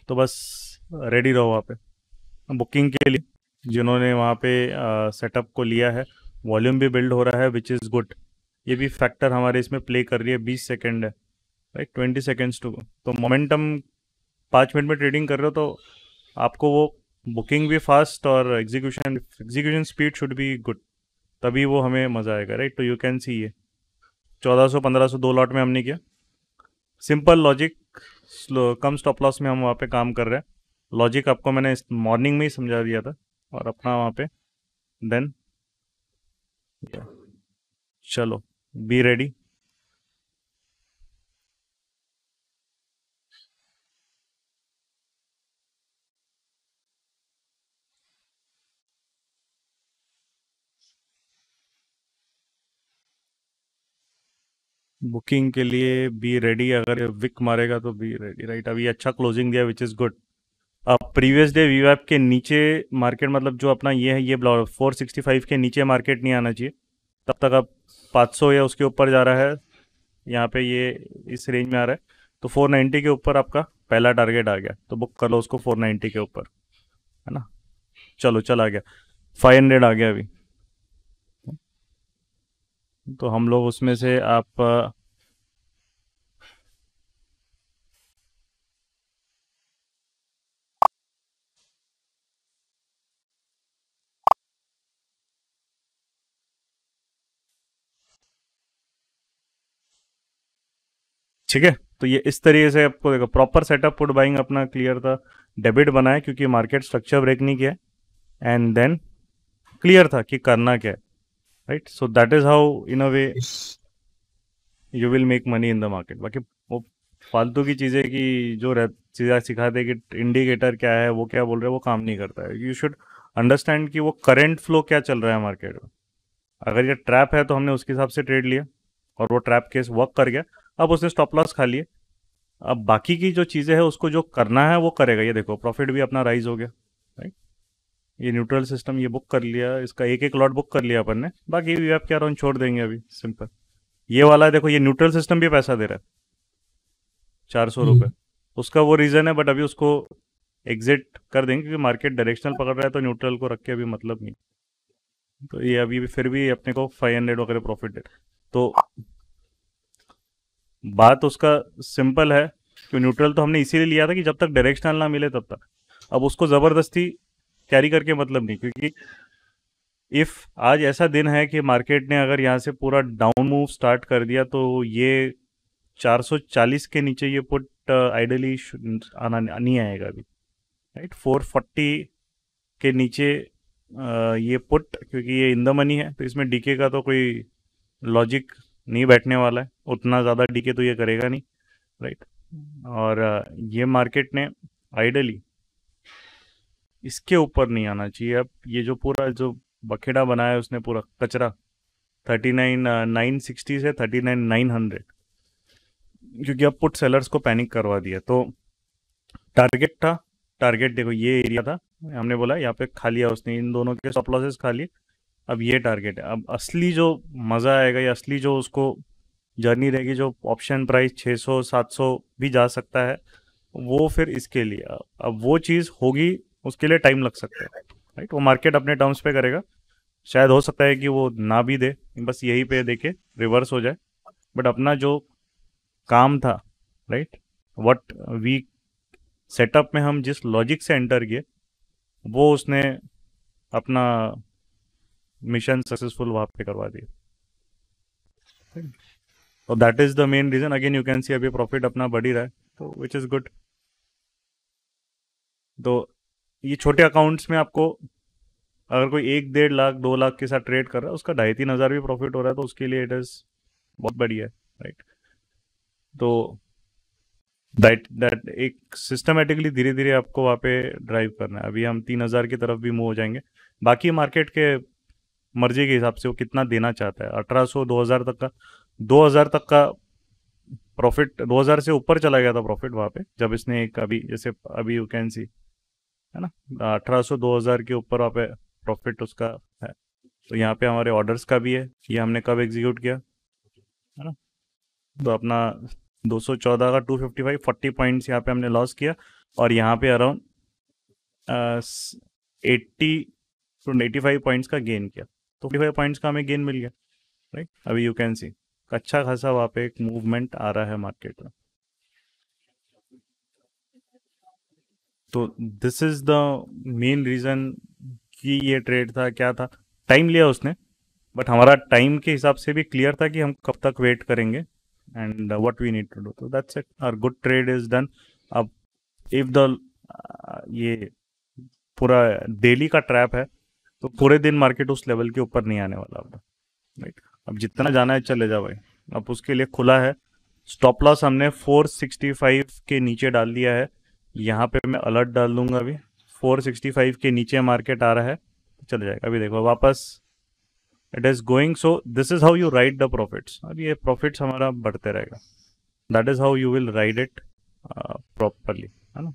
Speaker 1: तो बस रेडी रहो वहाँ पे बुकिंग के लिए जिन्होंने वहाँ पे सेटअप को लिया है वॉल्यूम भी बिल्ड हो रहा है विच इज़ गुड ये भी फैक्टर हमारे इसमें प्ले कर रही है बीस सेकेंड है राइट ट्वेंटी सेकेंड्स टू तो मोमेंटम पाँच मिनट में ट्रेडिंग कर रहे हो तो आपको वो बुकिंग भी फास्ट और execution execution speed should be good तभी वो हमें मज़ा आएगा राइट तो यू कैन सी ये चौदह सौ पंद्रह सौ दो लॉट में हमने किया सिंपल लॉजिक स्लो कम स्टॉप लॉस में हम वहाँ पे काम कर रहे हैं लॉजिक आपको मैंने इस मॉर्निंग में ही समझा दिया था और अपना वहाँ पे देन yeah. चलो be ready बुकिंग के लिए बी रेडी अगर विक मारेगा तो बी रेडी राइट अभी अच्छा क्लोजिंग दिया विच इज़ गुड अब प्रीवियस डे वी ऐप के नीचे मार्केट मतलब जो अपना ये है ये ब्लॉक 465 के नीचे मार्केट नहीं आना चाहिए तब तक आप 500 या उसके ऊपर जा रहा है यहाँ पे ये इस रेंज में आ रहा है तो 490 के ऊपर आपका पहला टारगेट आ गया तो बुक कर लो उसको 490 के ऊपर है ना चलो चल आ गया 500 आ गया अभी तो हम लोग उसमें से आप ठीक है तो ये इस तरीके से आपको देखो प्रॉपर सेटअप पुट बाइंग अपना क्लियर था डेबिट बनाए क्योंकि मार्केट स्ट्रक्चर ब्रेक नहीं किया एंड देन क्लियर था कि करना क्या right so that is how in a way you will make money in the market बाकी वो फालतू की चीज़ें कि जो रह चीज़ें सिखाते कि इंडिकेटर क्या है वो क्या बोल रहे हैं वो काम नहीं करता है यू शुड अंडरस्टैंड कि वो करेंट फ्लो क्या चल रहा है मार्केट में अगर ये ट्रैप है तो हमने उसके हिसाब से ट्रेड लिया और वो ट्रैप केस वर्क कर गया अब उसने स्टॉप लॉस खा लिए अब बाकी की जो चीज़ें हैं उसको जो करना है वो करेगा ये देखो प्रॉफिट भी अपना राइज हो गया राइट ये न्यूट्रल सिस्टम ये बुक कर लिया इसका एक एक लॉट बुक कर लिया अपन ने बाकी वी क्या रहा छोड़ देंगे अभी सिंपल ये वाला देखो ये न्यूट्रल सिस्टम भी पैसा दे रहा है चार सौ रुपये हम्म। उसका वो रीज़न है बट अभी उसको एग्जिट कर देंगे क्योंकि मार्केट डायरेक्शनल पकड़ रहा है तो न्यूट्रल को रख के अभी मतलब नहीं तो ये अभी फिर भी अपने को फाइव हंड्रेड वगैरह प्रॉफिट दे तो बात उसका सिंपल है कि न्यूट्रल तो हमने इसीलिए लिया था कि जब तक डायरेक्शनल ना मिले तब तक अब उसको ज़बरदस्ती कैरी करके मतलब नहीं क्योंकि इफ़ आज ऐसा दिन है कि मार्केट ने अगर यहाँ से पूरा डाउन मूव स्टार्ट कर दिया तो ये 440 के नीचे ये पुट आइडली uh, आना नहीं आएगा अभी राइट 440 के नीचे आ, uh, ये पुट क्योंकि ये इंदमनी है तो इसमें डीके का तो कोई लॉजिक नहीं बैठने वाला है उतना ज़्यादा डीके तो ये करेगा नहीं राइट हम्म। और ये मार्केट ने आइडली इसके ऊपर नहीं आना चाहिए अब ये जो पूरा जो बखेड़ा बनाया उसने पूरा कचरा थर्टी नाइन नाइन सिक्सटी से थर्टी नाइन नाइन हंड्रेड क्योंकि अब पुट सेलर्स को पैनिक करवा दिया तो टारगेट था टारगेट देखो ये एरिया था हमने बोला यहाँ पे खा लिया उसने इन दोनों के स्टॉप लॉसेस खा लिए अब ये टारगेट है अब असली जो मज़ा आएगा या असली जो उसको जर्नी रहेगी जो ऑप्शन प्राइस 600 700 भी जा सकता है वो फिर इसके लिए अब वो चीज़ होगी उसके लिए टाइम लग सकता है राइट वो मार्केट अपने टर्म्स पे करेगा शायद हो सकता है कि वो ना भी दे बस यही पे देखे रिवर्स हो जाए बट अपना जो काम था राइट वट वी सेटअप में हम जिस लॉजिक से एंटर किए वो उसने अपना मिशन सक्सेसफुल वहां पे करवा दिए तो that is the main reason again you can see अभी प्रॉफिट अपना बढ़ ही रहा है तो विच इज गुड तो ये छोटे अकाउंट्स में आपको अगर कोई एक डेढ़ लाख दो लाख के साथ ट्रेड कर रहा है उसका ढाई तीन हज़ार भी प्रॉफिट हो रहा है तो उसके लिए इट इज़ बहुत बढ़िया राइट तो दैट दैट एक सिस्टमेटिकली धीरे धीरे आपको वहां पे ड्राइव करना है अभी हम तीन हज़ार की तरफ भी मूव हो जाएंगे बाकी मार्केट के मर्जी के हिसाब से वो कितना देना चाहता है अठारह सौ दो हजार तक का दो हजार तक का प्रॉफिट दो हजार से ऊपर चला गया था प्रॉफिट वहाँ पे जब इसने एक अभी जैसे अभी यू कैन सी है ना अठारह दो हजार के ऊपर वहाँ पे प्रॉफिट उसका है तो यहाँ पे हमारे ऑर्डर्स का भी है ये हमने कब एग्जीक्यूट किया है ना तो अपना दो सौ चौदह का two fifty five forty points यहाँ पे हमने लॉस किया और यहाँ पे around eighty eighty five points का गेन किया तो फोर्टी फाइव पॉइंट्स का हमें गेन मिल गया राइट अभी यू कैन सी अच्छा खासा वहाँ पे एक मूवमेंट आ रहा है मार्केट में तो this is the main reason कि ये ट्रेड था क्या था टाइम लिया उसने बट हमारा टाइम के हिसाब से भी क्लियर था कि हम कब तक वेट करेंगे and what we need to do तो दैट्स इट और गुड ट्रेड इज डन अब इफ द ये पूरा डेली का ट्रैप है तो पूरे दिन मार्केट उस लेवल के ऊपर नहीं आने वाला आपका राइट तो, अब जितना जाना है चले जाओ भाई अब उसके लिए खुला है स्टॉप लॉस हमने 465 के नीचे डाल दिया है यहाँ पे मैं अलर्ट डाल दूंगा अभी 465 के नीचे मार्केट आ रहा है चले जाएगा अभी देखो वापस it is going so this is how you ride the profits अब ये प्रॉफिट्स हमारा बढ़ते रहेगा that is how you will ride it properly है ना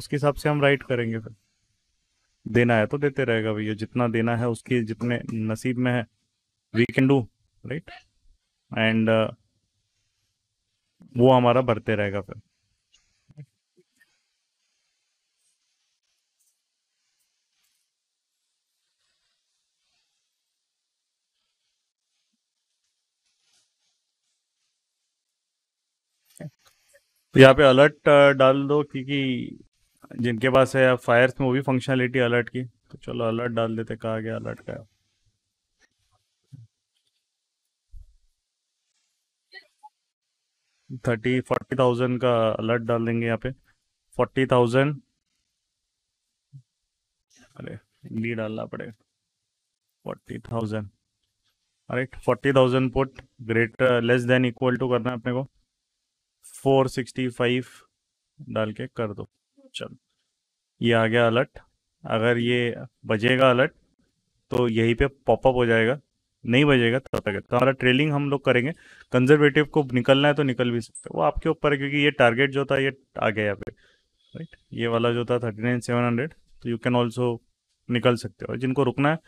Speaker 1: उसके हिसाब से हम राइट करेंगे फिर देना है तो देते रहेगा भैया जितना देना है उसके जितने नसीब में है we can do right and वो हमारा भरते रहेगा फिर तो यहाँ पे अलर्ट uh, डाल दो क्योंकि जिनके पास है फायर्स में वो भी फंक्शनलिटी अलर्ट की तो चलो अलर्ट डाल देते कहा गया अलर्ट का थर्टी फोर्टी थाउजेंड का अलर्ट डाल देंगे यहाँ पे फोर्टी थाउजेंड अरे डी डालना पड़ेगा forty thousand right forty thousand put greater less than equal to करना है अपने को फोर सिक्सटी फाइव डाल के कर दो चलो ये आ गया अलर्ट अगर ये बजेगा अलर्ट तो यहीं पे पॉपअप हो जाएगा नहीं बजेगा तब तक तो हमारा ट्रेलिंग हम लोग करेंगे कंजर्वेटिव को निकलना है तो निकल भी सकते वो आपके ऊपर है क्योंकि ये टारगेट जो था ये आ गया यहाँ पे राइट ये वाला जो था थर्टी नाइन सेवन हंड्रेड तो यू कैन ऑल्सो निकल सकते हो जिनको रुकना है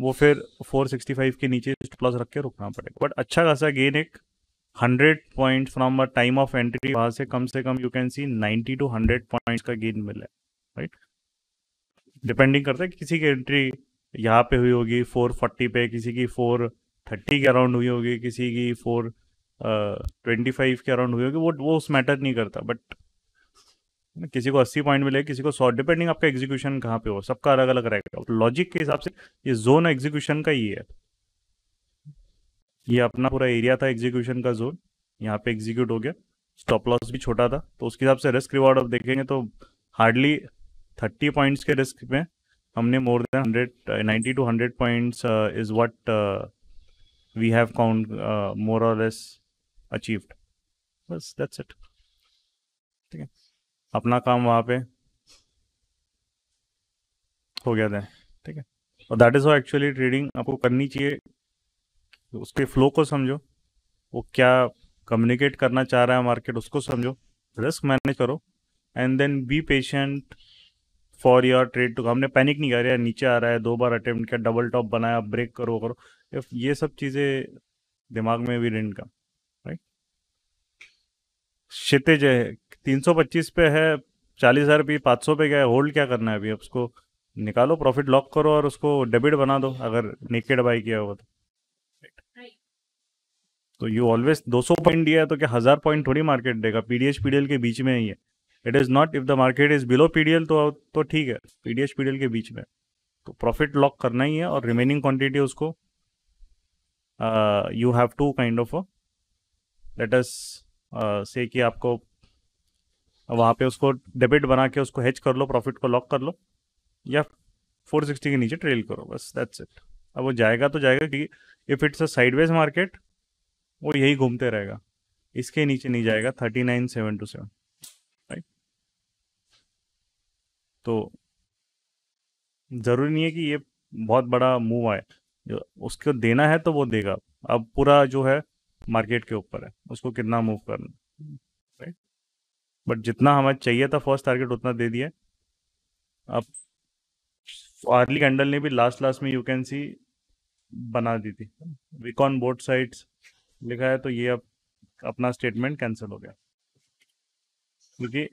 Speaker 1: वो फिर फोर सिक्सटी फाइव के नीचे प्लस रख के रुकना पड़ेगा बट अच्छा खासा गेन एक hundred point from a time of entry वहां से कम से कम you can see ninety two hundred point का गेन मिला है राइट डिपेंडिंग करता है कि किसी की एंट्री यहाँ पे हुई होगी फोर फोर्टी पे किसी की फोर थर्टी के अराउंड हुई होगी किसी की फोर ट्वेंटी फाइव के अराउंड हुई होगी वो वो उस मैटर नहीं करता बट किसी को अस्सी पॉइंट मिले किसी को सौ डिपेंडिंग आपका एग्जीक्यूशन कहाँ पे हो सबका अलग अलग रहेगा लॉजिक के हिसाब से ये जोन एग्जीक्यूशन का ही है ये अपना पूरा एरिया था एग्जीक्यूशन का जोन यहाँ पे एग्जीक्यूट हो गया स्टॉप लॉस भी छोटा था तो उसके हिसाब से रिस्क रिवॉर्ड अब देखेंगे तो हार्डली थर्टी पॉइंट्स के रिस्क में हमने more than hundred ninety two hundred points is what we have count more और लेस अचीव्ड बस दैट्स इट ठीक है अपना काम वहाँ पे हो गया था ठीक है और दैट इज़ एक्चुअली ट्रेडिंग आपको करनी चाहिए उसके फ्लो को समझो वो क्या कम्युनिकेट करना चाह रहा है मार्केट उसको समझो रिस्क मैनेज करो and then be patient for your trade too हमने पैनिक नहीं रहा नीचे आ रहा है दो बार अटेम्प्ट किया डबल टॉप बनाया ब्रेक करो करो ये सब चीज़ें दिमाग में भी रिंड का राइट क्षितिज है तीन सौ पच्चीस पे है चालीस हज़ार भी पाँच सौ पे गया होल्ड क्या करना है अभी उसको निकालो प्रॉफिट लॉक करो और उसको डेबिट बना दो अगर नेकेड बाई किया होगा तो तो यू ऑलवेज 200 पॉइंट दिया है तो क्या हजार पॉइंट थोड़ी मार्केट देगा पीडीएच पीडीएल के बीच में ही है it is not if the market is below PDL तो तो ठीक है पीडीएच पीडीएल के बीच में तो प्रॉफिट लॉक करना ही है और रिमेनिंग क्वांटिटी उसको you have to kind of let us से कि आपको वहां पे उसको डेबिट बना के उसको हेज कर लो प्रॉफिट को लॉक कर लो या 460 के नीचे ट्रेल करो बस दैट्स इट अब वो जाएगा तो जाएगा क्योंकि if it's a sideways market वो यही घूमते रहेगा इसके नीचे नहीं जाएगा thirty nine seven two seven right तो जरूरी नहीं है कि ये बहुत बड़ा मूव आए जो उसको देना है तो वो देगा अब पूरा जो है मार्केट के ऊपर है उसको कितना मूव करना राइट बट जितना हमें चाहिए था फर्स्ट टारगेट उतना दे दिया अब आर्ली कैंडल ने भी लास्ट लास्ट में यू कैन सी बना दी थी विकॉन बोर्ड साइड्स लिखा है तो ये अब अपना स्टेटमेंट कैंसिल हो गया क्योंकि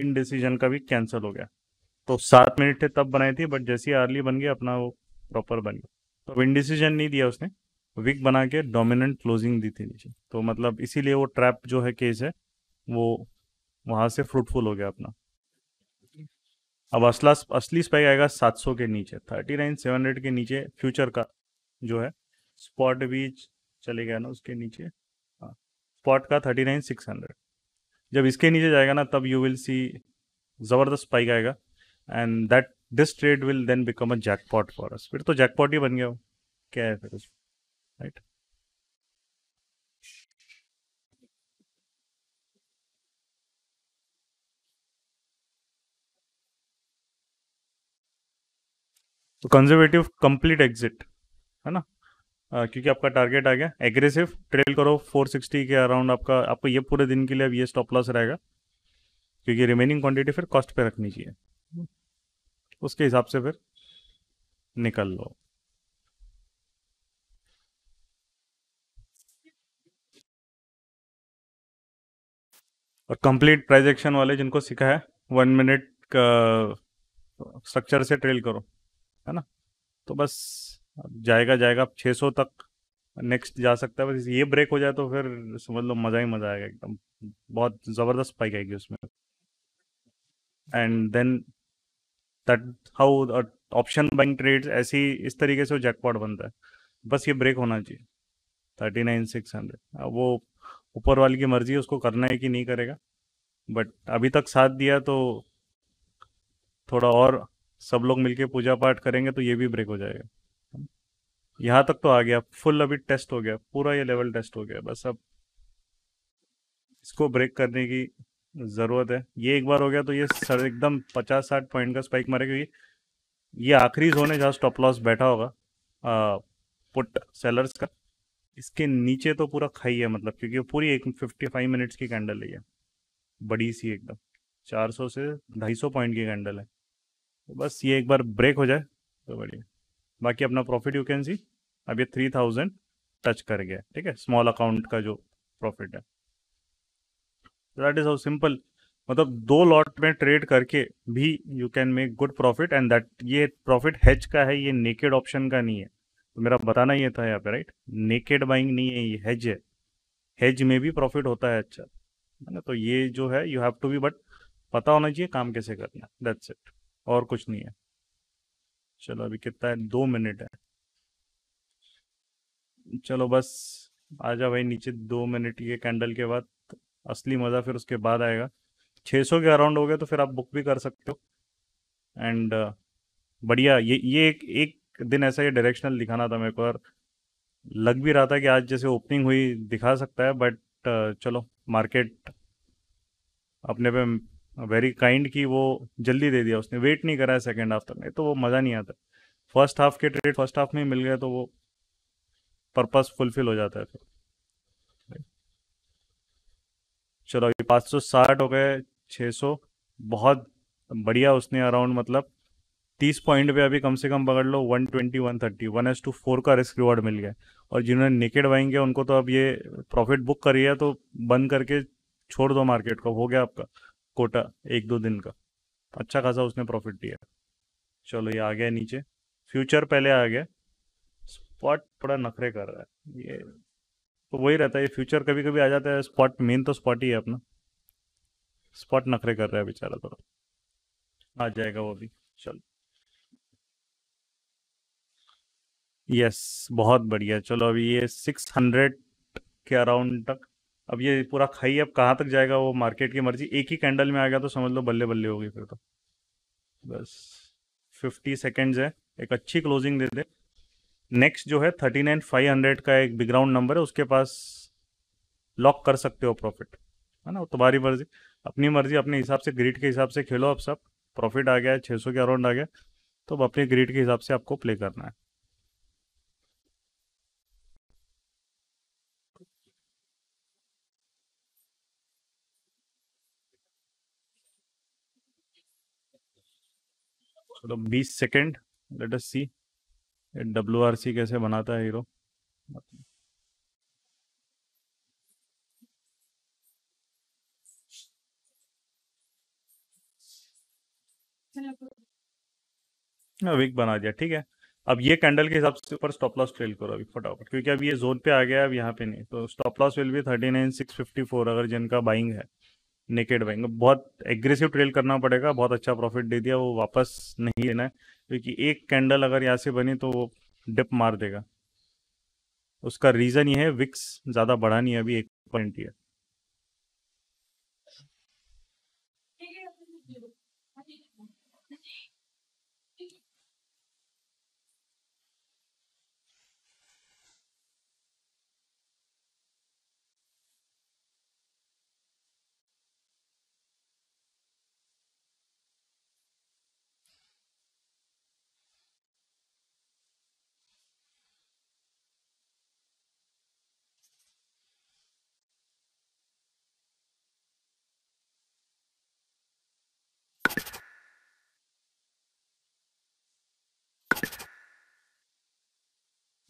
Speaker 1: इन डिसीजन का भी कैंसिल हो गया तो सात मिनट थे तब बनाई थी बट जैसे आर्ली बन गया अपना वो प्रॉपर बन गया तो इन डिसीजन नहीं दिया उसने विक बना के डोमिनेंट क्लोजिंग दी थी नीचे तो मतलब इसीलिए वो ट्रैप जो है केस है वो वहां से फ्रूटफुल हो गया अपना अब असला असली स्पाइक आएगा 700 के नीचे 39700 के नीचे फ्यूचर का जो है स्पॉट बीच चले गया ना उसके नीचे स्पॉट हाँ, का थर्टी नाइन सिक्स हंड्रेड जब इसके नीचे जाएगा ना तब यू विल सी ज़बरदस्त स्पाइक आएगा and that this trade will then become a jackpot for us फिर तो जैकपॉट ही बन गया वो क्या है फिर उसमें राइट तो कंजर्वेटिव कंप्लीट एग्जिट है ना क्योंकि आपका टारगेट आ गया एग्रेसिव ट्रेल करो 460 के अराउंड आपका आपको ये पूरे दिन के लिए अब ये स्टॉप लॉस रहेगा क्योंकि रिमेनिंग क्वांटिटी फिर कॉस्ट पे रखनी चाहिए उसके हिसाब से फिर निकल लो और कंप्लीट प्राइज एक्शन वाले जिनको सीखा है वन मिनट का स्ट्रक्चर से ट्रेल करो है ना तो बस जाएगा जाएगा 600 तक नेक्स्ट जा सकता है बस ये ब्रेक हो जाए तो फिर समझ लो मज़ा ही मज़ा आएगा एकदम बहुत ज़बरदस्त पाइक आएगी उसमें and then that how option bank trades ऐसी इस तरीके से जैकपॉट बनता है बस ये ब्रेक होना चाहिए थर्टी नाइन सिक्स हंड्रेड वो ऊपर वाले की मर्जी है उसको करना है कि नहीं करेगा बट अभी तक साथ दिया तो थोड़ा और सब लोग मिलके पूजा पाठ करेंगे तो ये भी ब्रेक हो जाएगा यहाँ तक तो आ गया फुल अभी टेस्ट हो गया पूरा ये लेवल टेस्ट हो गया बस अब इसको ब्रेक करने की ज़रूरत है ये एक बार हो गया तो ये सर एकदम पचास साठ पॉइंट का स्पाइक मारे क्योंकि ये आखिरी जोन है जहाँ स्टॉप लॉस बैठा होगा आ, पुट सेलर्स का इसके नीचे तो पूरा खाई है मतलब क्योंकि पूरी एक फिफ्टी फाइव मिनट्स की कैंडल है बड़ी सी एकदम चार सौ से ढाई सौ पॉइंट की कैंडल है तो बस ये एक बार ब्रेक हो जाए तो बढ़िया बाकी अपना प्रॉफिट यू कैन सी अब ये थ्री थाउजेंड टच कर गया ठीक है स्मॉल अकाउंट का जो प्रॉफिट है दैट इज हाउ सिंपल मतलब दो लॉट में ट्रेड करके भी you can make good profit and that ये प्रॉफिट हेज का है ये नेकेड ऑप्शन का नहीं है तो मेरा बताना ये था यहाँ पे राइट नेकेड बाइंग नहीं है ये हेज है हेज में भी प्रॉफिट होता है अच्छा है ना तो ये जो है you have to be but पता होना चाहिए काम कैसे करना दैट्स इट और कुछ नहीं है चलो अभी कितना है दो मिनट है चलो बस आ जा भाई नीचे दो मिनट के कैंडल के बाद असली मज़ा फिर उसके बाद आएगा 600 के अराउंड हो गए तो फिर आप बुक भी कर सकते हो एंड बढ़िया ये ये एक एक दिन ऐसा ये डायरेक्शनल दिखाना था मेरे को और लग भी रहा था कि आज जैसे ओपनिंग हुई दिखा सकता है बट चलो मार्केट अपने पे वेरी काइंड कि वो जल्दी दे दिया उसने वेट नहीं करा सेकेंड हाफ तक नहीं तो वो मज़ा नहीं आता फर्स्ट हाफ के ट्रेड फर्स्ट हाफ में मिल गया तो वो पर्पस फुलफिल हो जाता है फिर चलो अभी पाँच सौ साठ हो गए छः सौ बहुत बढ़िया उसने अराउंड मतलब तीस पॉइंट पे अभी कम से कम पकड़ लो one twenty one thirty one is two four का रिस्क रिवॉर्ड मिल गया और जिन्होंने निकेट वाइंग किया उनको तो अब ये प्रॉफिट बुक करिए तो बंद करके छोड़ दो मार्केट को हो गया आपका कोटा एक दो दिन का अच्छा खासा उसने प्रॉफिट दिया चलो ये आ गया नीचे फ्यूचर पहले आ गया स्पॉट थोड़ा नखरे कर रहा है ये तो वही रहता है ये फ्यूचर कभी कभी आ जाता है स्पॉट मेन तो स्पॉट ही है अपना स्पॉट नखरे कर रहा है बेचारा थोड़ा आ जाएगा वो भी चलो यस बहुत बढ़िया चलो अभी ये सिक्स हंड्रेड के अराउंड तक अब ये पूरा खाई अब कहाँ तक जाएगा वो मार्केट की मर्जी एक ही कैंडल में आ गया तो समझ लो बल्ले बल्ले होगी फिर तो बस फिफ्टी सेकेंड्स है एक अच्छी क्लोजिंग दे दे नेक्स्ट जो है थर्टी नाइन फाइव हंड्रेड का एक बिग्राउंड नंबर है उसके पास लॉक कर सकते हो प्रॉफिट है ना तुम्हारी मर्जी अपनी मर्जी अपने हिसाब से ग्रिड के हिसाब से खेलो अब सब प्रॉफिट आ गया है छः सौ के अराउंड आ गया तो अब अपने ग्रिड के हिसाब से आपको प्ले करना है चलो तो बीस second let us see W R C कैसे बनाता है हीरो वीक बना दिया ठीक है अब ये कैंडल के हिसाब से ऊपर स्टॉप लॉस ट्रेल करो अभी फटाफट क्योंकि अब ये जोन पे आ गया अब यहाँ पे नहीं तो स्टॉप लॉस विल भी thirty nine six fifty four अगर जिनका बाइंग है नेकेड बाइंग बहुत एग्रेसिव ट्रेल करना पड़ेगा बहुत अच्छा प्रॉफिट दे दिया वो वापस नहीं लेना है क्योंकि एक कैंडल अगर यहाँ से बनी तो वो डिप मार देगा उसका रीज़न ये है विक्स ज़्यादा बढ़ा नहीं है अभी एक पॉइंट ही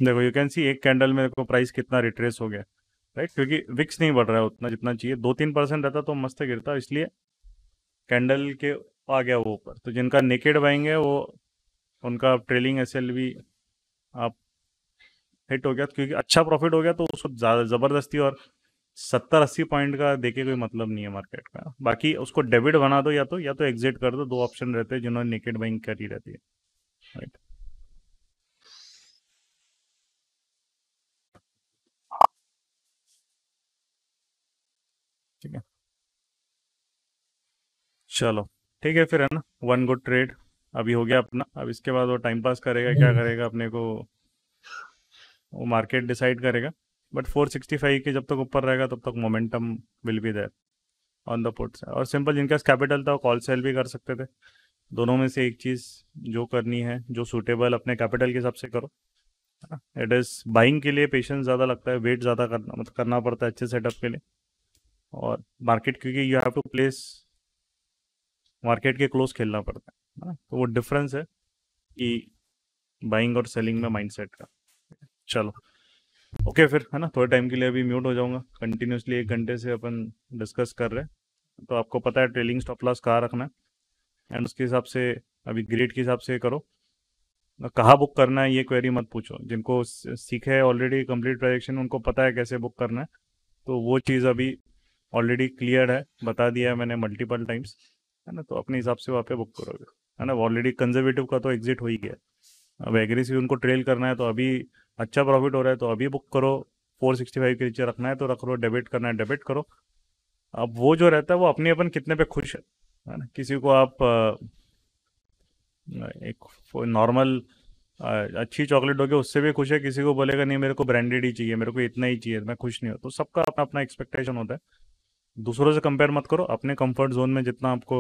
Speaker 1: देखो यू कैन सी एक कैंडल में देखो प्राइस कितना रिट्रेस हो गया राइट क्योंकि विक्स नहीं बढ़ रहा है उतना जितना चाहिए दो तीन परसेंट रहता तो मस्त गिरता इसलिए कैंडल के आ गया वो ऊपर तो जिनका नेकेड बाइंग है वो उनका ट्रेलिंग एस आप हिट हो गया क्योंकि अच्छा प्रॉफिट हो गया तो उसको ज़बरदस्ती और सत्तर अस्सी पॉइंट का देखे कोई मतलब नहीं है मार्केट का बाकी उसको डेबिट बना दो या तो या तो एग्जिट कर दो दो ऑप्शन रहते हैं जिन्होंने नेकेड बाइंग करी रहती है राइट ठीक है चलो ठीक है फिर है ना वन गुड ट्रेड अभी हो गया अपना अब इसके बाद वो टाइम पास करेगा क्या हम्म। करेगा अपने को वो मार्केट डिसाइड करेगा बट 465 के जब तक ऊपर रहेगा तब तक momentum will be there on the puts और सिंपल जिनके पास कैपिटल था वो कॉल सेल भी कर सकते थे दोनों में से एक चीज़ जो करनी है जो सूटेबल अपने कैपिटल के हिसाब से करो इट इज़ बाइंग के लिए पेशेंस ज़्यादा लगता है वेट ज़्यादा करना मतलब करना पड़ता है अच्छे सेटअप के लिए और मार्केट क्योंकि you have to place market के क्लोज खेलना पड़ता है ना तो वो डिफरेंस है कि बाइंग और सेलिंग में माइंडसेट का चलो ओके okay, फिर है ना थोड़े टाइम के लिए अभी म्यूट हो जाऊंगा कंटिन्यूसली एक घंटे से अपन डिस्कस कर रहे हैं तो आपको पता है ट्रेलिंग स्टॉप लॉस कहाँ रखना है एंड उसके हिसाब से अभी ग्रेड के हिसाब से करो कहाँ बुक करना है ये क्वेरी मत पूछो जिनको सीखे है ऑलरेडी कंप्लीट प्रोजेक्शन उनको पता है कैसे बुक करना है तो वो चीज़ अभी ऑलरेडी क्लियर है बता दिया है मैंने मल्टीपल टाइम्स है ना तो अपने हिसाब से वहाँ पे बुक करोगे है ना ऑलरेडी कंजर्वेटिव का तो एग्जिट हो ही गया अब एग्रेसिव उनको ट्रेल करना है तो अभी अच्छा प्रॉफिट हो रहा है तो अभी बुक करो 465 के नीचे रखना है तो रख लो डेबिट करना है डेबिट करो अब वो जो रहता है वो अपने अपन कितने पे खुश है है ना किसी को आप एक नॉर्मल अच्छी चॉकलेट होगी उससे भी खुश है किसी को बोलेगा नहीं मेरे को ब्रांडेड ही चाहिए मेरे को इतना ही चाहिए मैं खुश नहीं हूँ तो सबका अपना अपना एक्सपेक्टेशन होता है दूसरों से कंपेयर मत करो अपने कंफर्ट जोन में जितना आपको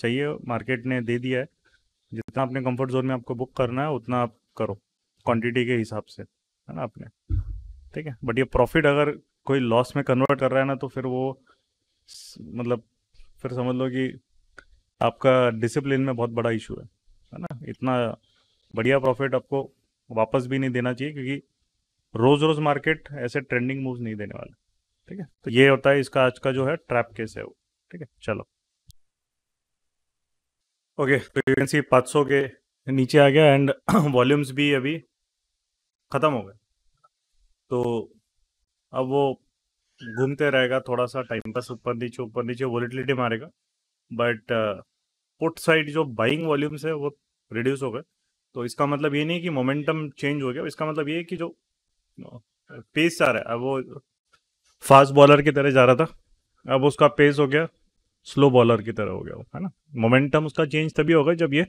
Speaker 1: चाहिए मार्केट ने दे दिया है जितना अपने कंफर्ट जोन में आपको बुक करना है उतना आप करो क्वांटिटी के हिसाब से है ना आपने ठीक है बट ये प्रॉफिट अगर कोई लॉस में कन्वर्ट कर रहा है ना तो फिर वो मतलब फिर समझ लो कि आपका डिसिप्लिन में बहुत बड़ा इशू है है ना इतना बढ़िया प्रॉफिट आपको वापस भी नहीं देना चाहिए क्योंकि रोज़ रोज़ मार्केट ऐसे ट्रेंडिंग मूव्स नहीं देने वाला ठीक है तो ये होता है इसका आज का जो है ट्रैप केस है वो ठीक है चलो ओके तो यू कैन सी 500 के नीचे आ गया एंड वॉल्यूम्स भी अभी ख़त्म हो गए तो अब वो घूमते रहेगा थोड़ा सा टाइम पास ऊपर नीचे ऊपर नीचे वॉलिटिलिटी मारेगा बट पुट साइड जो बाइंग वॉल्यूम्स है वो रिड्यूस हो गए तो इसका मतलब ये नहीं कि मोमेंटम चेंज हो गया इसका मतलब ये है कि जो पेस आ रहा है वो फास्ट बॉलर की तरह जा रहा था अब उसका पेस हो गया स्लो बॉलर की तरह हो गया है ना मोमेंटम उसका चेंज तभी होगा जब ये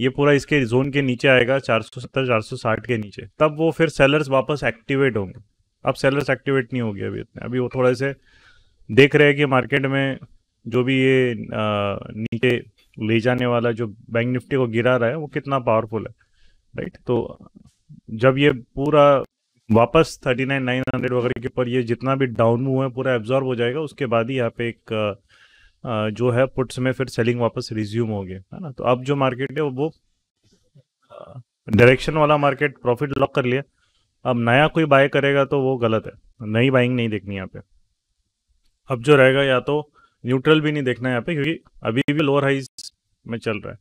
Speaker 1: ये पूरा इसके जोन के नीचे आएगा 470 460 के नीचे तब वो फिर सेलर्स वापस एक्टिवेट होंगे अब सेलर्स एक्टिवेट नहीं होगी अभी इतने अभी वो थोड़े से देख रहे हैं कि मार्केट में जो भी ये आ, नीचे ले जाने वाला जो बैंक निफ्टी को गिरा रहा है वो कितना पावरफुल है राइट तो जब ये पूरा वापस थर्टी नाइन नाइन हंड्रेड वगैरह के ऊपर ये जितना भी डाउन मूव है पूरा एब्जॉर्ब हो जाएगा उसके बाद ही यहाँ पे एक जो है पुट्स में फिर सेलिंग वापस रिज्यूम गए है ना तो अब जो मार्केट है वो डायरेक्शन वाला मार्केट प्रॉफिट लॉक कर लिया अब नया कोई बाय करेगा तो वो गलत है नई बाइंग नहीं देखनी यहाँ पे अब जो रहेगा या तो न्यूट्रल भी नहीं देखना है यहाँ पे क्योंकि अभी भी लोअर हाइज में चल रहा है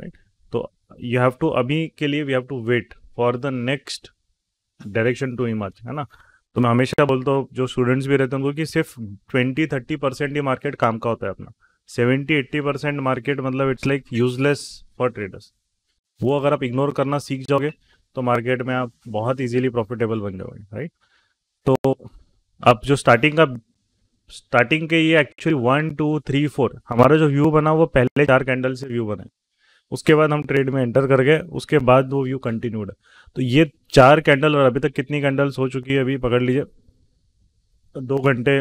Speaker 1: राइट तो यू हैव टू अभी के लिए we have to wait for the next direction to emerge है ना तो मैं हमेशा बोलता हूँ जो स्टूडेंट्स भी रहते हैं उनको कि सिर्फ ट्वेंटी थर्टी परसेंट ही मार्केट काम का होता है अपना सेवेंटी एट्टी परसेंट मार्केट मतलब it's like useless for traders वो अगर आप इग्नोर करना सीख जाओगे तो मार्केट में आप बहुत इजीली प्रॉफिटेबल बन जाओगे राइट तो आप जो स्टार्टिंग का स्टार्टिंग के ये actually one two three four हमारा जो व्यू बना वो पहले चार कैंडल से व्यू बना उसके बाद हम ट्रेड में एंटर कर गए उसके बाद वो व्यू कंटिन्यूड है तो ये चार कैंडल और अभी तक कितनी कैंडल्स हो चुकी है अभी पकड़ लीजिए दो घंटे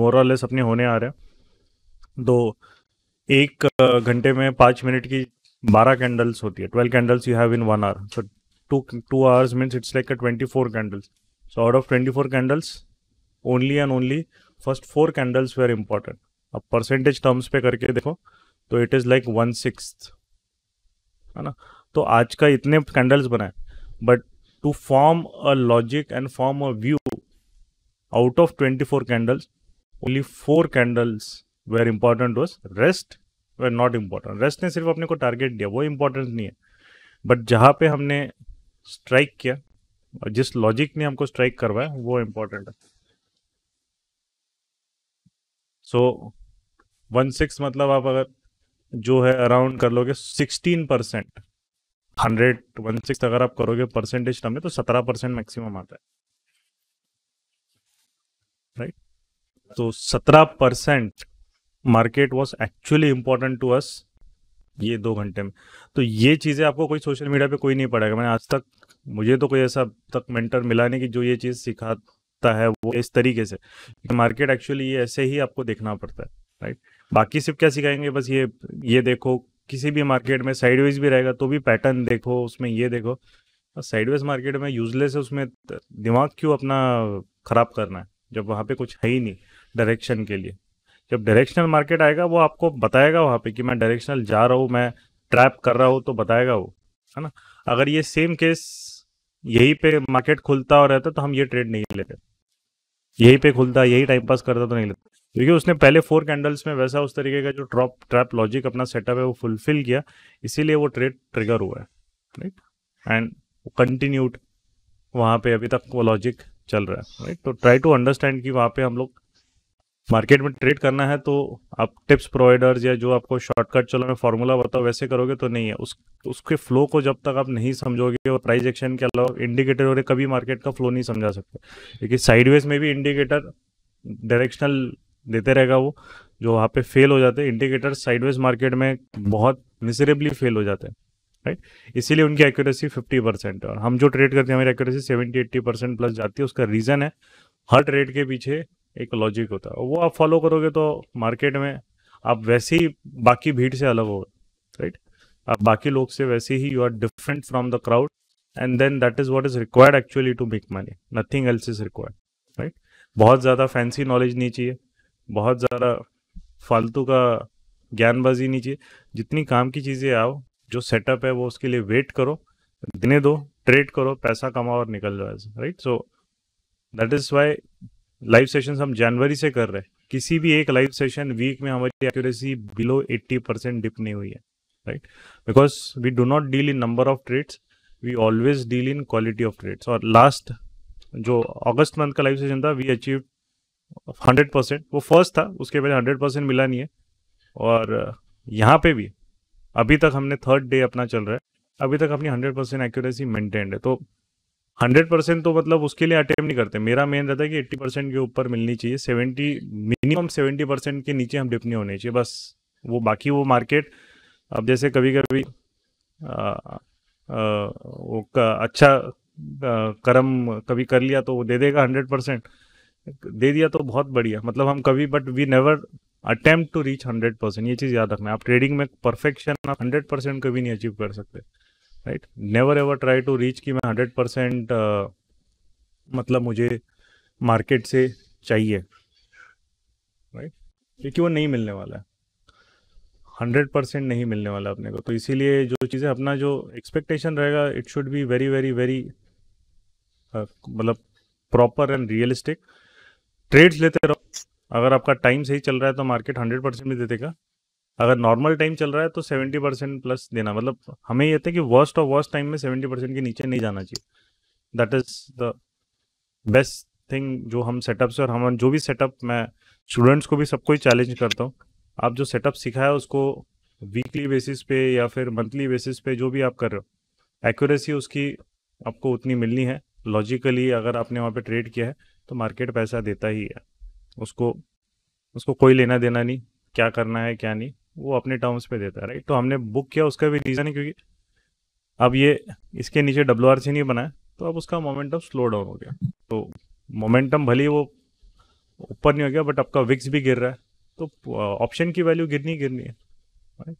Speaker 1: मोरलेस अपने होने आ रहे हैं दो एक घंटे में पाँच मिनट की बारह कैंडल्स होती है twelve candles you have in one hour so two two hours means it's like twenty four candles so out of twenty four candles only and only first four candles were important अब percentage terms पे करके देखो तो it is like one six है ना तो आज का इतने कैंडल्स बनाए but to form a logic and form a view out of twenty four candles only four candles were important was rest were not important rest ने सिर्फ अपने को टारगेट दिया वो इम्पोर्टेंस नहीं है बट जहाँ पे हमने स्ट्राइक किया और जिस लॉजिक ने हमको स्ट्राइक करवाया वो इम्पोर्टेंट है सो वन सिक्स मतलब आप अगर जो है अराउंड कर लोगे sixteen percent hundred one six अगर आप करोगे परसेंटेज टर्म में तो सत्रह परसेंट मैक्सिमम आता है राइट right? तो सत्रह परसेंट market was actually important to us ये दो घंटे में तो ये चीज़ें आपको कोई सोशल मीडिया पे कोई नहीं पड़ेगा मैंने आज तक मुझे तो कोई ऐसा तक मेंटर मिला नहीं कि जो ये चीज़ सिखाता है वो इस तरीके से मार्केट एक्चुअली ये ऐसे ही आपको देखना पड़ता है राइट बाकी सिर्फ क्या सिखाएंगे बस ये ये देखो किसी भी मार्केट में साइडवेज भी रहेगा तो भी पैटर्न देखो उसमें ये देखो साइडवेज मार्केट में यूजलेस है उसमें दिमाग क्यों अपना ख़राब करना है जब वहाँ पे कुछ है ही नहीं डायरेक्शन के लिए जब डायरेक्शनल मार्केट आएगा वो आपको बताएगा वहाँ पे कि मैं डायरेक्शनल जा रहा हूँ मैं ट्रैप कर रहा हूँ तो बताएगा वो है ना अगर ये सेम केस यही पे मार्केट खुलता और रहता तो हम ये ट्रेड नहीं लेते यही पे खुलता यही टाइम पास करता तो नहीं लेते क्योंकि उसने पहले फोर कैंडल्स में वैसा उस तरीके का जो ट्रॉप ट्रैप लॉजिक अपना सेटअप है वो फुलफिल किया इसीलिए वो ट्रेड ट्रिगर हुआ है राइट एंड कंटिन्यूड वहाँ पे अभी तक वो लॉजिक चल रहा है राइट तो ट्राई टू अंडरस्टैंड कि वहाँ पे हम लोग मार्केट में ट्रेड करना है तो आप टिप्स प्रोवाइडर्स या जो आपको शॉर्टकट चलो मैं फॉर्मूला बताओ वैसे करोगे तो नहीं है उस उसके फ्लो को जब तक आप नहीं समझोगे और प्राइस एक्शन के अलावा इंडिकेटर और कभी मार्केट का फ्लो नहीं समझा सकते क्योंकि साइडवेज में भी इंडिकेटर डायरेक्शनल देते रहेगा वो जो वहाँ पे फेल हो जाते हैं इंडिकेटर साइडवेज मार्केट में बहुत मिसरेबली फेल हो जाते हैं राइट इसीलिए उनकी एक्यूरेसी 50 परसेंट और हम जो ट्रेड करते हैं हमारी एक्यूरेसी 70 80 परसेंट प्लस जाती है उसका रीज़न है हर ट्रेड के पीछे एक लॉजिक होता है और वो आप फॉलो करोगे तो मार्केट में आप वैसे ही बाकी भीड़ से अलग हो राइट आप बाकी लोग से वैसे ही you are different from the crowd and then that is what is required actually to make money nothing else is required right बहुत ज़्यादा फैंसी नॉलेज नहीं चाहिए बहुत ज़्यादा फालतू का ज्ञानबाजी नहीं चाहिए जितनी काम की चीज़ें आओ जो सेटअप है वो उसके लिए वेट करो दिने दो ट्रेड करो पैसा कमाओ और निकल जाओ right so that is why live session हम जनवरी से कर रहे हैं किसी भी एक लाइव सेशन वीक में हमारी एक्यूरेसी बिलो 80 परसेंट डिप नहीं हुई है right because we do not deal in number of trades we always deal in quality of trades और लास्ट जो अगस्त मंथ का लाइव सेशन था वी अचीव हंड्रेड परसेंट वो फर्स्ट था उसके पहले हंड्रेड परसेंट मिला नहीं है और यहाँ पे भी अभी तक हमने थर्ड डे अपना चल रहा है अभी तक अपनी हंड्रेड परसेंट एक्यूरेसी मेंटेन्ड है तो हंड्रेड परसेंट तो मतलब उसके लिए अटेम्प नहीं करते मेरा मेन रहता है कि एट्टी परसेंट के ऊपर मिलनी चाहिए सेवेंटी मिनिमम सेवेंटी परसेंट के नीचे हम डिप नहीं होने चाहिए बस वो बाकी वो मार्केट अब जैसे कभी कभी आ, आ, वो का अच्छा कर्म कभी कर लिया तो वो दे देगा हंड्रेड परसेंट दे दिया तो बहुत बढ़िया मतलब हम कभी but we never attempt to reach hundred percent ये चीज़ याद रखना आप ट्रेडिंग में परफेक्शन आप हंड्रेड परसेंट कभी नहीं अचीव कर सकते right never ever try to reach कि मैं हंड्रेड परसेंट मतलब मुझे मार्केट से चाहिए राइट क्योंकि वो नहीं मिलने वाला है हंड्रेड परसेंट नहीं मिलने वाला अपने को तो इसीलिए जो चीज़ें अपना जो एक्सपेक्टेशन रहेगा it should be very very very मतलब प्रॉपर एंड रियलिस्टिक ट्रेड्स लेते रहो अगर आपका टाइम सही चल रहा है तो मार्केट हंड्रेड परसेंट भी दे देगा अगर नॉर्मल टाइम चल रहा है तो सेवेंटी परसेंट प्लस देना मतलब हमें ये था कि वर्स्ट और वर्स्ट टाइम में सेवेंटी परसेंट के नीचे नहीं जाना चाहिए that is the best thing जो हम सेटअप से और हम जो भी सेटअप मैं स्टूडेंट्स को भी सबको ही चैलेंज करता हूँ आप जो सेटअप सिखाया उसको वीकली बेसिस पे या फिर मंथली बेसिस पे जो भी आप कर रहे हो एक्यूरेसी उसकी आपको उतनी मिलनी है लॉजिकली अगर आपने वहाँ पे ट्रेड किया है तो मार्केट पैसा देता ही है उसको उसको कोई लेना देना नहीं क्या करना है क्या नहीं वो अपने टर्म्स पे देता है राइट तो हमने बुक किया उसका भी रीज़न है क्योंकि अब ये इसके नीचे डब्ल्यू आर सी नहीं बना है तो अब उसका मोमेंटम स्लो डाउन हो गया तो मोमेंटम भले वो ऊपर नहीं हो गया बट आपका विक्स भी गिर रहा है तो ऑप्शन की वैल्यू गिरनी गिरनी है राइट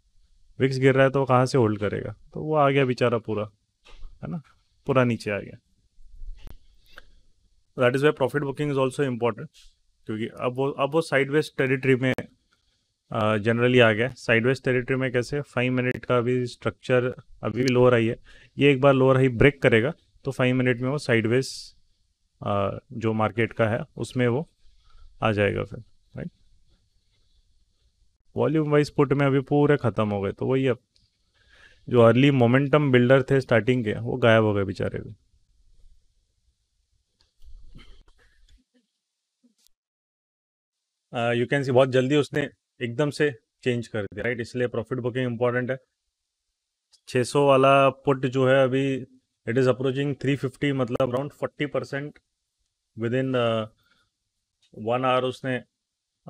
Speaker 1: विक्स गिर रहा है तो कहाँ से होल्ड करेगा तो वो आ गया बेचारा पूरा है ना पूरा नीचे आ गया that is why profit booking is also important क्योंकि अब वो अब वो साइड वेस्ट टेरिटरी में जनरली आ गया साइड वेस्ट टेरिटरी में कैसे फाइव मिनट का भी स्ट्रक्चर अभी भी लोअर आई है ये एक बार लोअर हाई ब्रेक करेगा तो फाइव मिनट में वो साइड वेस्ट जो मार्केट का है उसमें वो आ जाएगा फिर राइट वॉल्यूम वाइज पुट में अभी पूरे ख़त्म हो गए तो वही अब जो अर्ली मोमेंटम बिल्डर थे स्टार्टिंग के वो गायब हो गए बेचारे भी यू कैन सी बहुत जल्दी उसने एकदम से चेंज कर दिया राइट इसलिए प्रॉफिट बुकिंग इंपॉर्टेंट है 600 वाला पुट जो है अभी इट इज़ अप्रोचिंग 350 मतलब around 40 percent within one hour उसने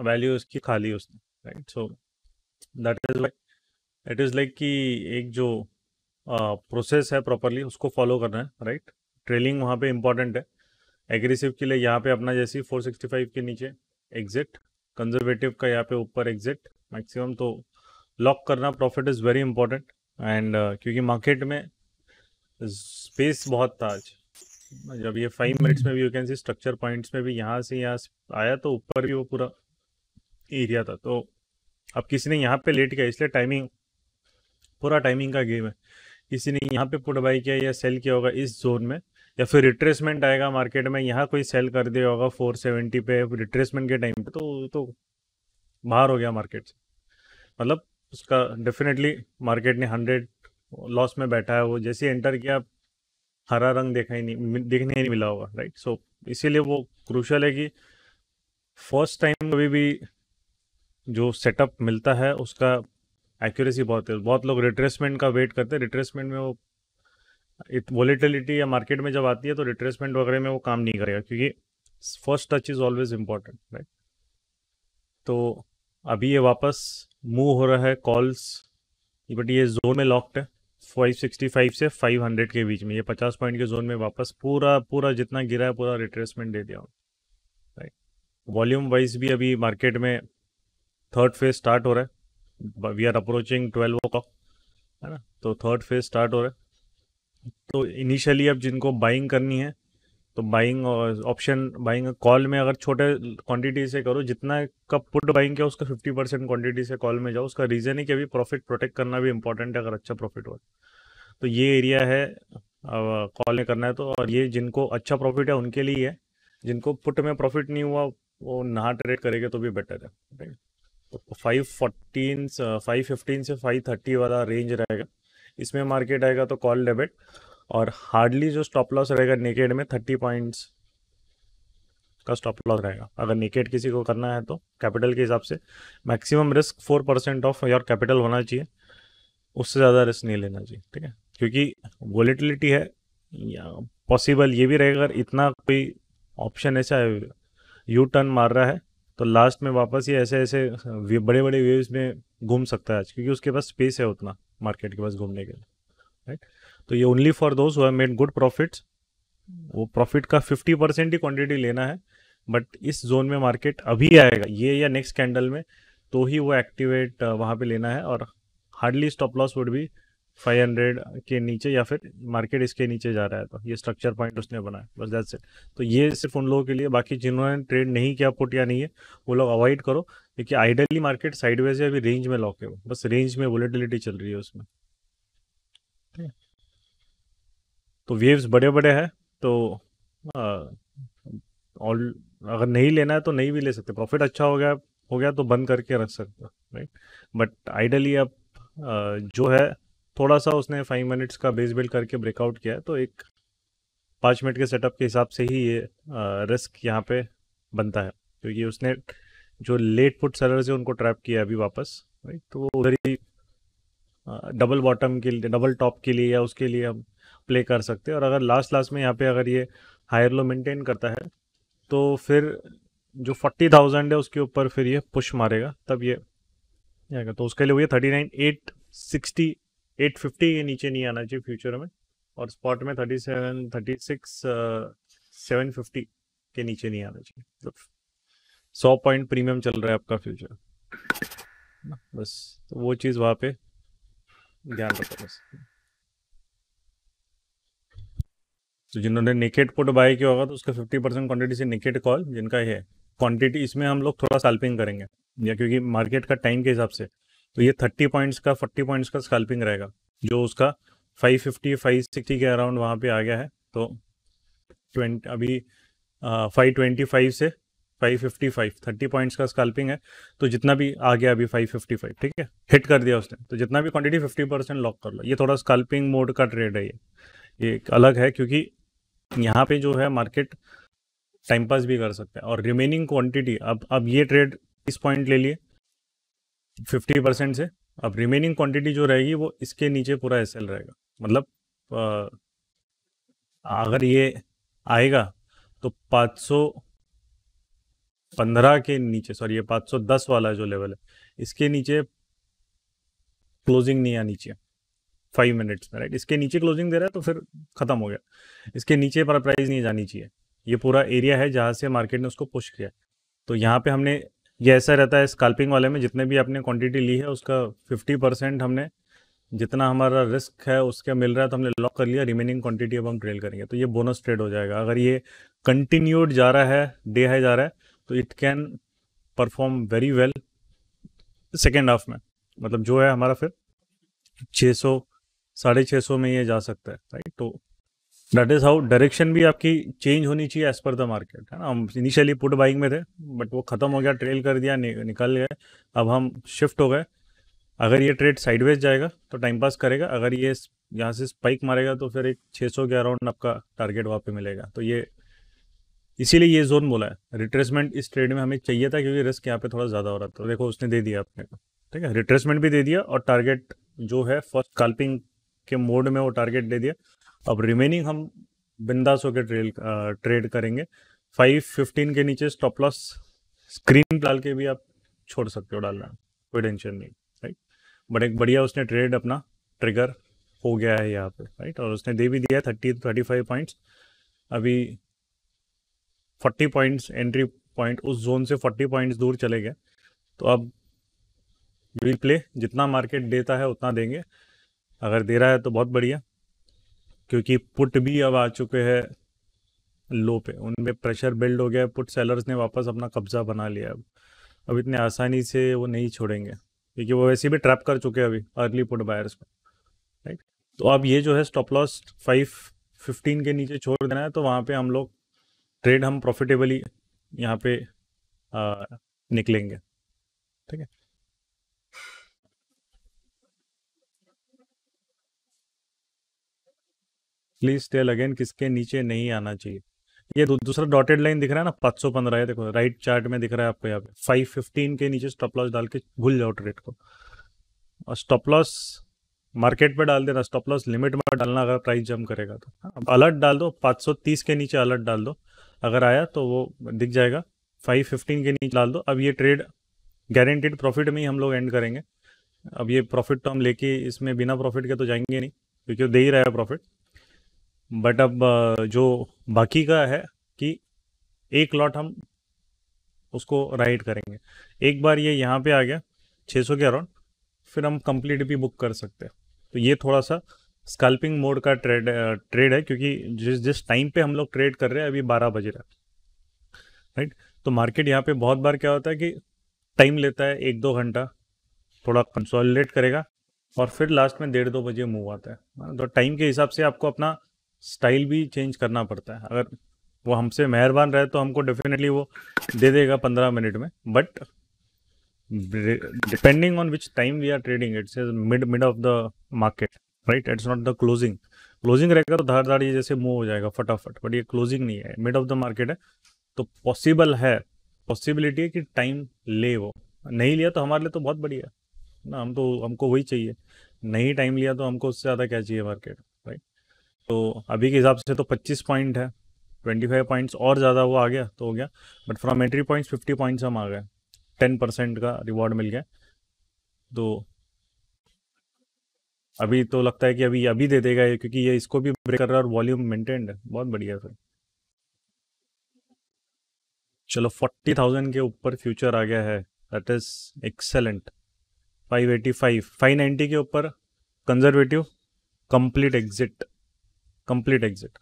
Speaker 1: वैल्यू उसकी खा ली उसने right so that is like it is like कि एक जो प्रोसेस uh, है प्रॉपरली उसको फॉलो करना है राइट ट्रेलिंग वहाँ पे इंपॉर्टेंट है एग्रेसिव के लिए यहाँ पे अपना जैसी 465 के नीचे एग्जिट कंजर्वेटिव का यहाँ पे ऊपर एग्जिट मैक्सिमम तो लॉक करना profit is very important and क्योंकि मार्केट में स्पेस बहुत था आज जब ये फाइव मिनट्स में भी you can see structure points में भी यहाँ से यहाँ आया तो ऊपर भी वो पूरा एरिया था तो अब किसी ने यहाँ पे लेट किया इसलिए टाइमिंग पूरा टाइमिंग का गेम है किसी ने यहाँ पे पुट बाई किया या सेल किया होगा इस जोन में या फिर रिट्रेसमेंट आएगा मार्केट में यहाँ कोई सेल कर दिया होगा फोर सेवेंटी पे रिट्रेसमेंट के टाइम पे तो तो बाहर हो गया मार्केट से मतलब उसका डेफिनेटली मार्केट ने हंड्रेड लॉस में बैठा है वो जैसे एंटर किया हरा रंग देखा ही नहीं देखने ही नहीं मिला होगा राइट सो इसीलिए वो क्रूशल है कि फर्स्ट टाइम कभी भी जो सेटअप मिलता है उसका एक्यूरेसी बहुत है बहुत लोग रिट्रेसमेंट का वेट करते हैं रिट्रेसमेंट में वो इत वॉलीटिलिटी या मार्केट में जब आती है तो रिट्रेसमेंट वगैरह में वो काम नहीं करेगा क्योंकि first touch is always important right तो अभी ये वापस मूव हो रहा है कॉल्स बट ये जोन में लॉक्ड है 565 से 500 के बीच में ये 50 पॉइंट के जोन में वापस पूरा पूरा जितना गिरा है पूरा रिट्रेसमेंट दे दिया राइट वॉल्यूम वाइज भी अभी मार्केट में थर्ड फेज स्टार्ट हो रहा है we are approaching twelve o'clock है ना तो थर्ड फेज स्टार्ट हो रहा है तो इनिशियली अब जिनको बाइंग करनी है तो बाइंग ऑप्शन बाइंग कॉल में अगर छोटे क्वांटिटी से करो जितना का पुट बाइंग किया उसका 50 परसेंट क्वान्टिटी से कॉल में जाओ उसका रीज़न है कि अभी प्रॉफिट प्रोटेक्ट करना भी इंपॉर्टेंट है अगर अच्छा प्रॉफिट हो तो ये एरिया है कॉल में करना है तो और ये जिनको अच्छा प्रॉफिट है उनके लिए है जिनको पुट में प्रॉफिट नहीं हुआ वो नहा ट्रेड करेंगे तो भी बेटर है तो फाइव फोर्टीन फाइव फिफ्टीन से फाइव थर्टी वाला रेंज रहेगा इसमें मार्केट आएगा तो कॉल डेबिट और हार्डली जो स्टॉप लॉस रहेगा नेकेड में थर्टी पॉइंट्स का स्टॉप लॉस रहेगा अगर नेकेड किसी को करना है तो कैपिटल के हिसाब से maximum risk four percent of your capital होना चाहिए उससे ज़्यादा रिस्क नहीं लेना चाहिए ठीक है क्योंकि वोलेटिलिटी है या पॉसिबल ये भी रहेगा अगर इतना कोई ऑप्शन ऐसा है यू टर्न मार रहा है तो लास्ट में वापस ये ऐसे ऐसे बड़े बड़े वेव्स में घूम सकता है आज क्योंकि उसके पास स्पेस है उतना मार्केट के पास घूमने के लिए राइट तो ये only for those have made good profits वो प्रॉफिट का 50 परसेंट ही क्वांटिटी लेना है बट इस जोन में मार्केट अभी आएगा ये या नेक्स्ट कैंडल में तो ही वो एक्टिवेट uh, वहाँ पे लेना है और हार्डली स्टॉप लॉस वुड भी 500 के नीचे या फिर मार्केट इसके नीचे जा रहा है तो ये स्ट्रक्चर पॉइंट उसने बनाया बस दैट्स इट तो ये सिर्फ उन लोगों के लिए बाकी जिन्होंने ट्रेड नहीं किया पुट या नहीं है वो लोग अवॉइड करो क्योंकि आइडियली मार्केट साइडवेज या अभी रेंज में लॉक है बस रेंज में वोलेटिलिटी चल रही है उसमें तो वेव्स बड़े बड़े हैं तो ऑल अगर नहीं लेना है तो नहीं भी ले सकते प्रॉफिट अच्छा हो गया हो गया तो बंद करके रख सकते राइट बट आइडली अब जो है थोड़ा सा उसने फाइव मिनट्स का बेस बिल्ड करके ब्रेकआउट किया है तो एक पाँच मिनट के सेटअप के हिसाब से ही ये रिस्क यहाँ पे बनता है क्योंकि उसने जो लेट पुट सेलर्स है उनको ट्रैप किया अभी वापस राइट तो वो उधर ही डबल बॉटम के लिए डबल टॉप के लिए या उसके लिए हम प्ले कर सकते हैं और अगर लास्ट लास्ट में यहाँ पे अगर ये हायर लो मेंटेन करता है तो फिर जो फोर्टी थाउजेंड है उसके ऊपर फिर ये पुश मारेगा तब ये आएगा तो उसके लिए वो ये thirty nine eight sixty eight fifty के नीचे नहीं आना चाहिए फ्यूचर में और स्पॉट में thirty seven thirty six seven fifty के नीचे नहीं आना चाहिए मतलब सौ पॉइंट प्रीमियम चल रहा है आपका फ्यूचर बस तो वो चीज़ वहाँ पे ध्यान रखो बस तो जिन्होंने निकेट पुट बाय किया होगा तो उसका फिफ्टी परसेंट क्वान्टिटी से निकेट कॉल जिनका है क्वांटिटी इसमें हम लोग थोड़ा स्काल्पिंग करेंगे या क्योंकि मार्केट का टाइम के हिसाब से तो ये थर्टी पॉइंट्स का फोर्टी पॉइंट्स का स्काल्पिंग रहेगा जो उसका फाइव फिफ्टी फाइव सिक्सटी के अराउंड वहाँ पे आ गया है तो ट्वेंट अभी फाइव ट्वेंटी फाइव से five fifty five thirty points का स्काल्पिंग है तो जितना भी आ गया अभी फाइव फिफ्टी फाइव ठीक है हिट कर दिया उसने तो जितना भी क्वान्टिटी फिफ्टी परसेंट लॉक कर लो ये थोड़ा स्काल्पिंग मोड का ट्रेड है ये ये अलग है क्योंकि यहाँ पे जो है मार्केट टाइम पास भी कर सकते हैं और रिमेनिंग क्वांटिटी अब अब ये ट्रेड इस पॉइंट ले लिए फिफ्टी परसेंट से अब रिमेनिंग क्वांटिटी जो रहेगी वो इसके नीचे पूरा एसएल रहेगा मतलब आ, अगर ये आएगा तो 515 पंद्रह के नीचे सॉरी ये 510 सौ दस वाला जो लेवल है इसके नीचे क्लोजिंग नहीं आनी चाहिए फाइव मिनट्स में राइट इसके नीचे क्लोजिंग दे रहा है तो फिर खत्म हो गया इसके नीचे पर प्राइस नहीं जानी चाहिए ये पूरा एरिया है जहाँ से मार्केट ने उसको पुश किया तो यहाँ पे हमने ये ऐसा रहता है स्काल्पिंग वाले में जितने भी आपने क्वांटिटी ली है उसका फिफ्टी परसेंट हमने जितना हमारा रिस्क है उसका मिल रहा है तो हमने लॉक कर लिया रिमेनिंग क्वांटिटी अब हम ट्रेल करेंगे तो ये बोनस ट्रेड हो जाएगा अगर ये कंटिन्यूड जा रहा है डे हाई जा रहा है तो it can perform very well second half में मतलब जो है हमारा फिर छः साढ़े छः सौ में ये जा सकता है राइट तो दैट इज़ हाउ डायरेक्शन भी आपकी चेंज होनी चाहिए एज पर द मार्केट है ना हम इनिशियली पुट बाइंग में थे बट वो ख़त्म हो गया ट्रेल कर दिया नि, निकल गए अब हम शिफ्ट हो गए अगर ये ट्रेड साइडवेज जाएगा तो टाइम पास करेगा अगर ये यहाँ से स्पाइक मारेगा तो फिर एक सौ के अराउंड आपका टारगेट वहाँ पे मिलेगा तो ये इसीलिए ये जोन बोला है रिट्रेसमेंट इस ट्रेड में हमें चाहिए था क्योंकि रिस्क यहाँ पे थोड़ा ज़्यादा हो रहा था देखो उसने दे दिया अपने को ठीक है रिट्रेसमेंट भी दे दिया और टारगेट जो है फर्स्ट स्काल्पिंग के मोड में वो टारगेट दे दिया अब रिमेनिंग हम बिंदास होकर ट्रेल ट्रेड करेंगे फाइव फिफ्टीन के नीचे स्टॉप लॉस स्क्रीन डाल के भी आप छोड़ सकते हो डालना कोई टेंशन नहीं राइट बट एक बढ़िया उसने ट्रेड अपना ट्रिगर हो गया है यहाँ पे राइट और उसने दे भी दिया थर्टी थर्टी फाइव पॉइंट्स अभी फोर्टी पॉइंट्स एंट्री पॉइंट उस जोन से फोर्टी पॉइंट्स दूर चले गए तो अब विल प्ले जितना मार्केट देता है उतना देंगे अगर दे रहा है तो बहुत बढ़िया क्योंकि पुट भी अब आ चुके हैं लो पे उनमें प्रेशर बिल्ड हो गया है पुट सेलर्स ने वापस अपना कब्जा बना लिया अब अब इतने आसानी से वो नहीं छोड़ेंगे क्योंकि वो वैसे भी ट्रैप कर चुके हैं अभी अर्ली पुट बायर्स को राइट तो अब ये जो है स्टॉप लॉस फाइव फिफ्टीन के नीचे छोड़ देना है तो वहाँ पे हम लोग ट्रेड हम प्रॉफिटेबली यहाँ पे आ, निकलेंगे ठीक है प्लीज टेल अगेन किसके नीचे नहीं आना चाहिए ये दू, दूसरा डॉटेड लाइन दिख रहा है ना पाँच सौ पंद्रह देखो राइट चार्ट में दिख रहा है आपको यहाँ पे फाइव फिफ्टीन के नीचे स्टॉप लॉस डाल के भूल जाओ ट्रेड को और स्टॉप लॉस मार्केट पे डाल देना स्टॉप लॉस लिमिट में डालना अगर प्राइस जम करेगा तो अलर्ट डाल दो तीस के नीचे अलर्ट डाल दो अगर आया तो वो दिख जाएगा फिफ्टीन के नीचे डाल दो अब ये ट्रेड गारंटेड प्रॉफिट में ही हम लोग एंड करेंगे अब ये प्रॉफिट तो हम लेके इसमें बिना प्रॉफिट के तो जाएंगे नहीं क्योंकि दे ही रहा है प्रॉफिट बट अब जो बाकी का है कि एक लॉट हम उसको राइड करेंगे एक बार ये यहाँ पे आ गया 600 के अराउंड फिर हम कंप्लीट भी बुक कर सकते हैं तो ये थोड़ा सा स्कल्पिंग मोड का ट्रेड ट्रेड है क्योंकि जिस जिस टाइम पे हम लोग ट्रेड कर रहे हैं अभी 12 बज रहा है राइट तो मार्केट यहाँ पे बहुत बार क्या होता है कि टाइम लेता है एक दो घंटा थोड़ा कंसोलिडेट करेगा और फिर लास्ट में डेढ़ दो बजे मूव आता है हाँ, तो टाइम के हिसाब से आपको अपना स्टाइल भी चेंज करना पड़ता है अगर वो हमसे मेहरबान रहे तो हमको डेफिनेटली वो दे देगा पंद्रह मिनट में but depending on which time we are trading it's mid mid of the market right it's not the closing closing रहेगा तो धार धार ये जैसे मूव हो जाएगा फटाफट बट ये क्लोजिंग नहीं है मिड ऑफ द मार्केट है तो पॉसिबल है पॉसिबिलिटी है कि टाइम ले वो नहीं लिया तो हमारे लिए तो बहुत बढ़िया ना हम तो हमको वही चाहिए नहीं टाइम लिया तो हमको उससे ज़्यादा क्या चाहिए मार्केट राइट तो अभी के हिसाब से तो 25 पॉइंट है 25 पॉइंट्स और ज़्यादा वो आ गया तो हो गया but from entry points 50 points हम आ गए 10 परसेंट का रिवॉर्ड मिल गया तो अभी तो लगता है कि अभी अभी दे देगा ये क्योंकि ये इसको भी ब्रेक कर रहा है और वॉल्यूम मेंटेन्ड है बहुत बढ़िया फिर चलो फोर्टी थाउजेंड के ऊपर फ्यूचर आ गया है that is excellent five eighty five five ninety के ऊपर conservative complete exit complete exit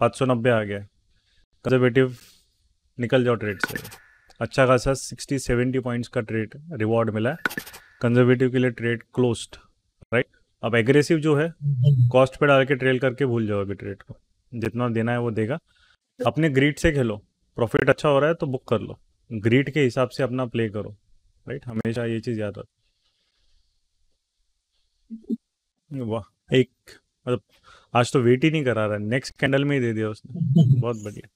Speaker 1: पाँच सौ नब्बे आ गया कंजर्वेटिव निकल जाओ ट्रेड से अच्छा खासा सिक्सटी सेवेंटी पॉइंट्स का ट्रेड रिवॉर्ड मिला है कंजर्वेटिव के लिए ट्रेड क्लोज्ड राइट अब एग्रेसिव जो है कॉस्ट पे डाल के ट्रेल करके भूल जाओ अभी ट्रेड को जितना देना है वो देगा अपने ग्रीड से खेलो प्रॉफिट अच्छा हो रहा है तो बुक कर लो ग्रीड के हिसाब से अपना प्ले करो राइट हमेशा ये चीज़ याद रखो वाह एक मतलब आज तो वेट ही नहीं करा रहा नेक्स्ट कैंडल में ही दे दिया उसने बहुत बढ़िया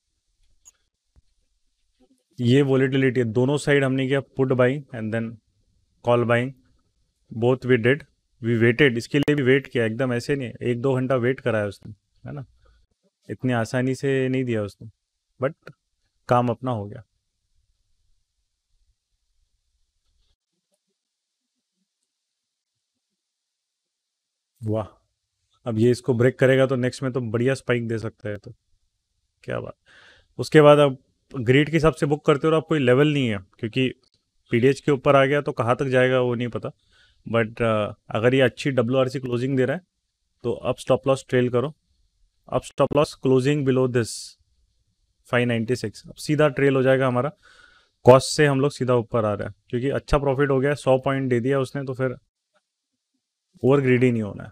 Speaker 1: ये वोलेटिलिटी है दोनों साइड हमने किया put buying and then call buying both we did we waited इसके लिए भी वेट किया एकदम ऐसे नहीं एक दो घंटा वेट कराया उसने है ना इतनी आसानी से नहीं दिया उसने बट काम अपना हो गया वाह अब ये इसको ब्रेक करेगा तो नेक्स्ट में तो बढ़िया स्पाइक दे सकता है तो क्या बात उसके बाद अब ग्रेड के हिसाब से बुक करते हो आप कोई लेवल नहीं है क्योंकि पी के ऊपर आ गया तो कहाँ तक जाएगा वो नहीं पता बट अगर ये अच्छी डब्ल्यू क्लोजिंग दे रहा है तो अब स्टॉप लॉस ट्रेल करो अब stop loss closing below this 596 अब सीधा ट्रेल हो जाएगा हमारा कॉस्ट से हम लोग सीधा ऊपर आ रहा है क्योंकि अच्छा प्रॉफिट हो गया सौ पॉइंट दे दिया उसने तो फिर ओवर ग्रीडी नहीं होना है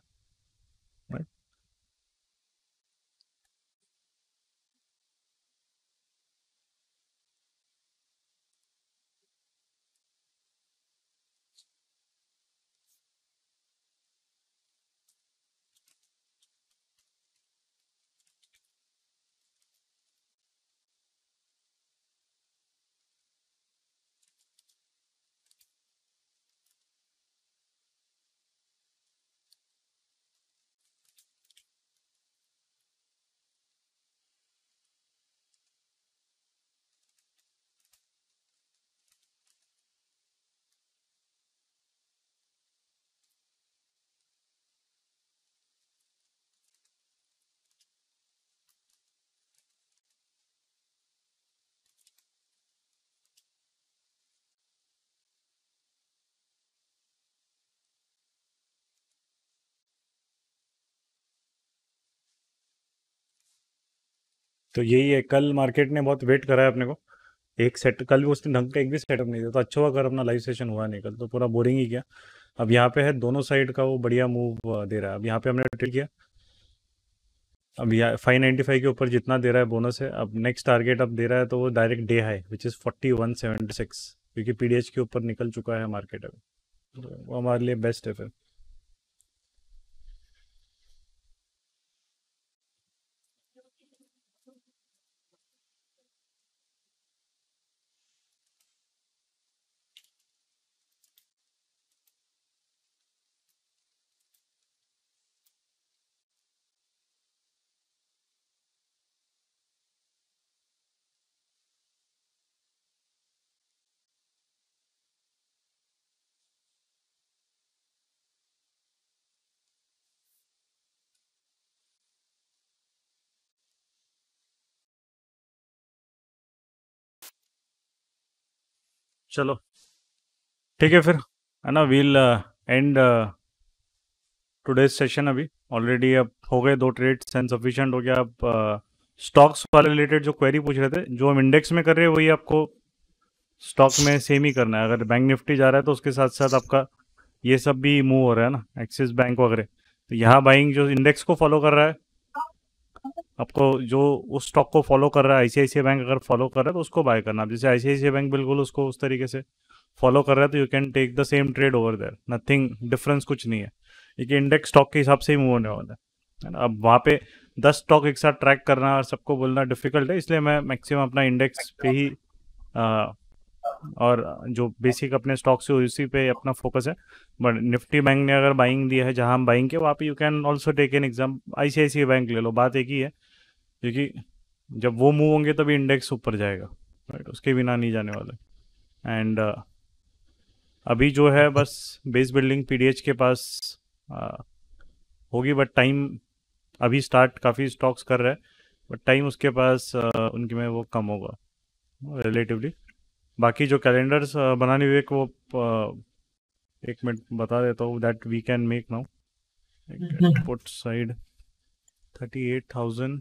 Speaker 1: तो यही है कल मार्केट ने बहुत वेट कराया अपने को एक सेट कल भी उसने ढंग का एक भी सेटअप नहीं दिया तो अच्छा हुआ कर अपना लाइव सेशन हुआ नहीं कल तो पूरा बोरिंग ही किया अब यहाँ पे है दोनों साइड का वो बढ़िया मूव दे रहा है अब यहाँ पे हमने ट्रेड किया अब यहाँ फाइव नाइन्टी फाइव के ऊपर जितना दे रहा है बोनस है अब नेक्स्ट टारगेट अब दे रहा है तो वो direct day high which is forty one seventy six क्योंकि पी के ऊपर निकल चुका है मार्केट अभी तो वो हमारे लिए बेस्ट है फिर चलो ठीक है फिर है ना वील एंड टुडेज सेशन अभी ऑलरेडी अब हो गए दो ट्रेड एंड सफिशियंट हो गया आप स्टॉक्स uh, वाले रिलेटेड जो क्वेरी पूछ रहे थे जो हम इंडेक्स में कर रहे हैं वही आपको स्टॉक में सेम ही करना है अगर बैंक निफ्टी जा रहा है तो उसके साथ साथ आपका ये सब भी मूव हो रहा है ना एक्सिस बैंक वगैरह तो यहाँ बाइंग जो इंडेक्स को फॉलो कर रहा है आपको जो उस स्टॉक को फॉलो कर रहा है आईसीआईसी बैंक अगर फॉलो कर रहा है तो उसको बाय करना जैसे आईसीआईसी बैंक बिल्कुल उसको उस तरीके से फॉलो कर रहा है तो you can take the same trade over there nothing difference कुछ नहीं है एक इंडेक्स स्टॉक के हिसाब से ही मूव होने वाला है ना अब वहाँ पे दस स्टॉक एक साथ ट्रैक करना और सबको बोलना डिफिकल्ट है इसलिए मैं मैक्सिमम अपना इंडेक्स पे ही आ, और जो बेसिक अपने स्टॉक्स है उसी पे अपना फोकस है बट निफ्टी बैंक ने अगर बाइंग दिया है जहाँ हम बाइंग के वहाँ पे you can also take an exam I bank ले लो बात एक ही है क्योंकि जब वो मूव होंगे तभी इंडेक्स ऊपर जाएगा राइट उसके बिना नहीं जाने वाले एंड uh, अभी जो है बस बेस बिल्डिंग पीडीएच के पास uh, होगी बट टाइम अभी स्टार्ट काफ़ी स्टॉक्स कर रहे है बट टाइम उसके पास uh, उनके में वो कम होगा रिलेटिवली बाकी जो कैलेंडर्स uh, बनाने हुए वो uh, एक मिनट बता देता हूँ that we can make now put side thirty eight thousand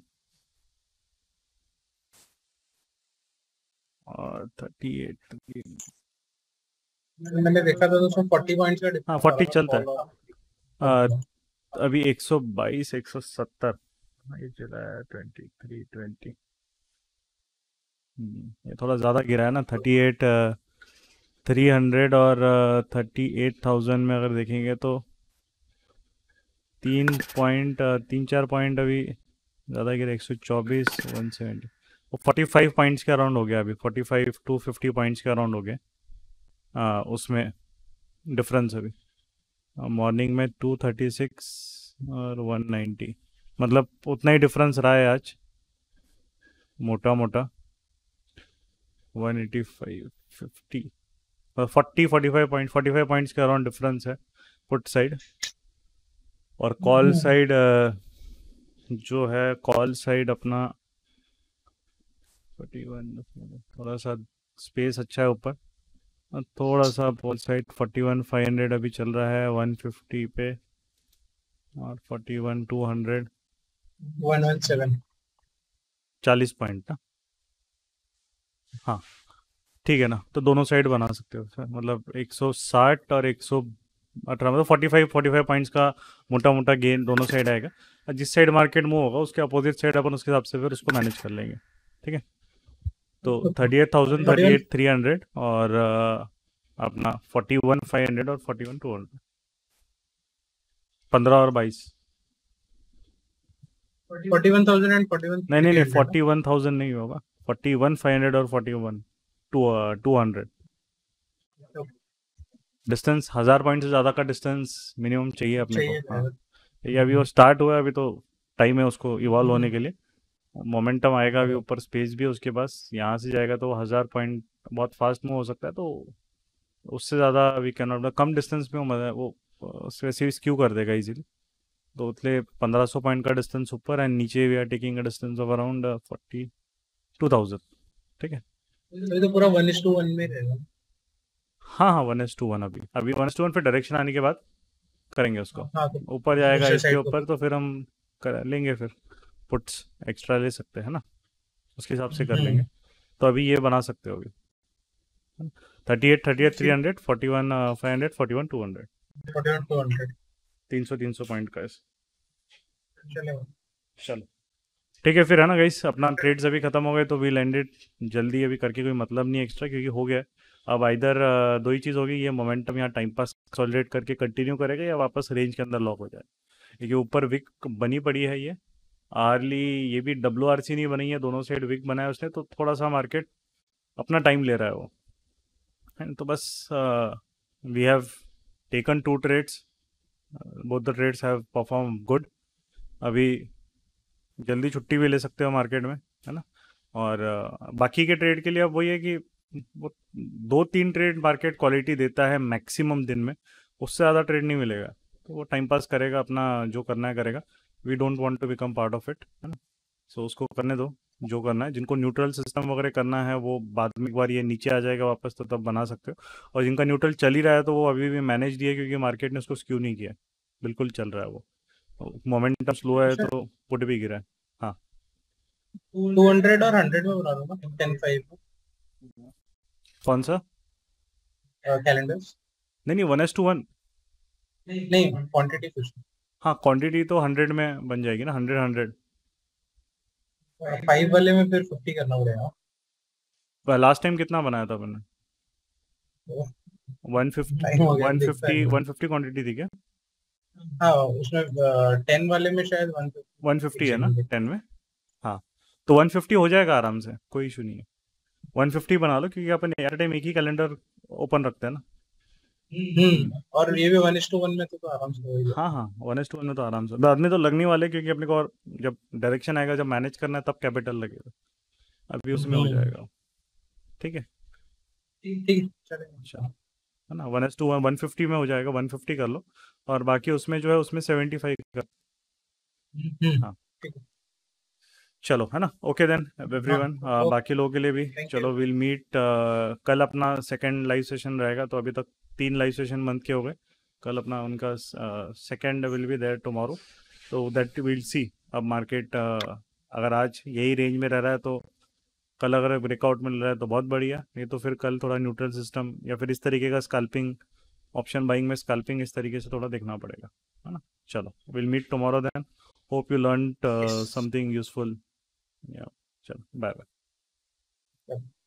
Speaker 1: और थर्टी एट मैंने देखा था दोस्तों फोर्टी पॉइंट का हाँ फोर्टी चलता है अच्छा। अभी एक सौ बाईस एक सौ सत्तर हाँ, ये चला है ट्वेंटी थ्री ट्वेंटी ये थोड़ा ज़्यादा गिरा है ना थर्टी एट थ्री हंड्रेड और थर्टी एट थाउजेंड में अगर देखेंगे तो तीन पॉइंट तीन चार पॉइंट अभी ज़्यादा गिरा एक सौ चौबीस वन सेवेंटी वो 45 पॉइंट्स के अराउंड हो गया अभी 45 टू 50 पॉइंट्स के अराउंड हो गए उसमें डिफरेंस अभी मॉर्निंग में 236 और 190 मतलब उतना ही डिफरेंस रहा है आज मोटा मोटा 185 50 मतलब और 40 45 पॉइंट 45 पॉइंट्स के अराउंड डिफरेंस है पुट साइड और कॉल साइड जो है कॉल साइड अपना फोर्टी वन थोड़ा सा स्पेस अच्छा है ऊपर थोड़ा सा pole side forty one five hundred अभी चल रहा है वन फिफ्टी पे और forty one two hundred one one seven चालीस पॉइंट ना हाँ ठीक है ना तो दोनों साइड बना सकते हो सर मतलब एक सौ साठ और एक सौ अठारह मतलब forty five forty five points का मोटा मोटा गेन दोनों साइड आएगा जिस साइड मार्केट मूव होगा उसके अपोजिट साइड अपन उसके हिसाब से फिर उसको मैनेज कर लेंगे ठीक है तो thirty eight thousand thirty eight three hundred और uh, अपना फोर्टी वन फाइव हंड्रेड और फोर्टी वन टू हंड्रेड पंद्रह और बाईस forty one thousand and forty one नहीं नहीं फोर्टी वन थाउजेंड नहीं होगा फोर्टी वन फाइव हंड्रेड और forty one two two hundred distance हजार पॉइंट से ज्यादा का डिस्टेंस मिनिमम चाहिए अपने को हाँ। ये अभी वो स्टार्ट हुआ है अभी तो टाइम है उसको इवॉल्व हम्म। होने के लिए मोमेंटम आएगा अभी ऊपर स्पेस भी है उसके पास यहाँ से जाएगा तो हज़ार पॉइंट बहुत फास्ट मूव हो सकता है तो उससे ज़्यादा वी कैन नॉट कम डिस्टेंस में वो वो वैसे स्क्यू कर देगा इजीली तो उतले पंद्रह सौ पॉइंट का डिस्टेंस ऊपर एंड नीचे we are taking a distance of around forty two thousand ठीक है तो पूरा वन एस टू वन में रहेगा हाँ हाँ वन एस टू वन अभी अभी वन एस टू वन फिर डायरेक्शन आने के बाद करेंगे उसको ऊपर हाँ, तो जाएगा इसके ऊपर तो फिर हम कर लेंगे फिर पुट्स एक्स्ट्रा ले सकते हैं ना उसके हिसाब से कर हम्म। लेंगे तो अभी ये बना सकते हो thirty eight thirty eight three hundred forty one five hundred forty one two hundred तीन सौ तीन सौ पॉइंट का चलो ठीक है फिर है ना गाइस अपना ट्रेड्स अभी खत्म हो गए तो वी लैंडेड जल्दी अभी करके कोई मतलब नहीं एक्स्ट्रा क्योंकि हो गया अब इधर uh, दो ही चीज़ होगी ये मोमेंटम यहाँ टाइम पास सॉलिडेट करके कंटिन्यू करेगा या वापस रेंज के अंदर लॉक हो जाए क्योंकि ऊपर विक बनी पड़ी है ये आर्ली ये भी डब्ल्यू नहीं बनी है दोनों साइड विक बनाया उसने तो थोड़ा सा मार्केट अपना टाइम ले रहा है वो एंड तो बस we have taken two trades both the trades have perform good अभी जल्दी छुट्टी भी ले सकते हो मार्केट में है ना और uh, बाकी के ट्रेड के लिए अब वही है कि वो दो तीन ट्रेड मार्केट क्वालिटी देता है मैक्सिमम दिन में उससे ज़्यादा ट्रेड नहीं मिलेगा तो वो टाइम पास करेगा अपना जो करना है करेगा we don't want to become part of it है ना सो उसको करने दो जो करना है जिनको न्यूट्रल सिस्टम वगैरह करना है वो बाद में एक बार ये नीचे आ जाएगा वापस तो तब बना सकते हो और जिनका न्यूट्रल चल ही रहा है तो वो अभी भी मैनेज दिया क्योंकि मार्केट ने उसको स्क्यू नहीं किया बिल्कुल चल रहा है वो मोमेंटम स्लो तो है अच्छा। तो पुट भी गिरा है हाँ टू हंड्रेड और हंड्रेड में बना दूंगा टेन फाइव कौन सा कैलेंडर्स uh, नहीं नहीं 1s to 1 नहीं नहीं क्वांटिटी पूछ हाँ क्वांटिटी तो हंड्रेड में बन जाएगी ना हंड्रेड हंड्रेड फाइव वाले में फिर फिफ्टी करना पड़ेगा लास्ट टाइम कितना बनाया था अपने one fifty one fifty one fifty quantity थी क्या हाँ उसमें टेन वाले में शायद वन फिफ्टी है ना टेन में हाँ तो वन फिफ्टी हो जाएगा आराम से कोई इशू नहीं है वन फिफ्टी बना लो क्योंकि अपन एयर टाइम एक ही कैलेंडर ओपन रखते हैं ना हम्म, हम्म। और ये भी वन टू वन में तो, तो आराम से हाँ हाँ वन टू वन में तो आराम से बाद में तो लगने वाले क्योंकि अपने को और जब डायरेक्शन आएगा जब मैनेज करना है तब कैपिटल लगेगा अभी उसमें हो हम्म। जाएगा ठीक है ठीक अच्छा। है ना one is to one fifty में हो जाएगा वन फिफ्टी कर लो और बाकी उसमें जो है उसमें सेवेंटी फाइव कर हाँ। चलो है ना ओके देन एवरीवन बाकी लोगों के लिए भी चलो विल मीट uh, कल अपना सेकंड लाइव सेशन रहेगा तो अभी तक तीन लाइव सेशन मंथ के हो गए कल अपना उनका second will be there tomorrow तो दैट विल सी अब मार्केट अगर आज यही रेंज में रह रहा है तो कल अगर ब्रेकआउट मिल रहा है तो बहुत बढ़िया नहीं तो फिर कल थोड़ा न्यूट्रल सिस्टम या फिर इस तरीके का स्कल्पिंग ऑप्शन बाइंग में स्कल्पिंग इस तरीके से थोड़ा देखना पड़ेगा है ना चलो will meet tomorrow then hope you learn something useful चलो बाय बाय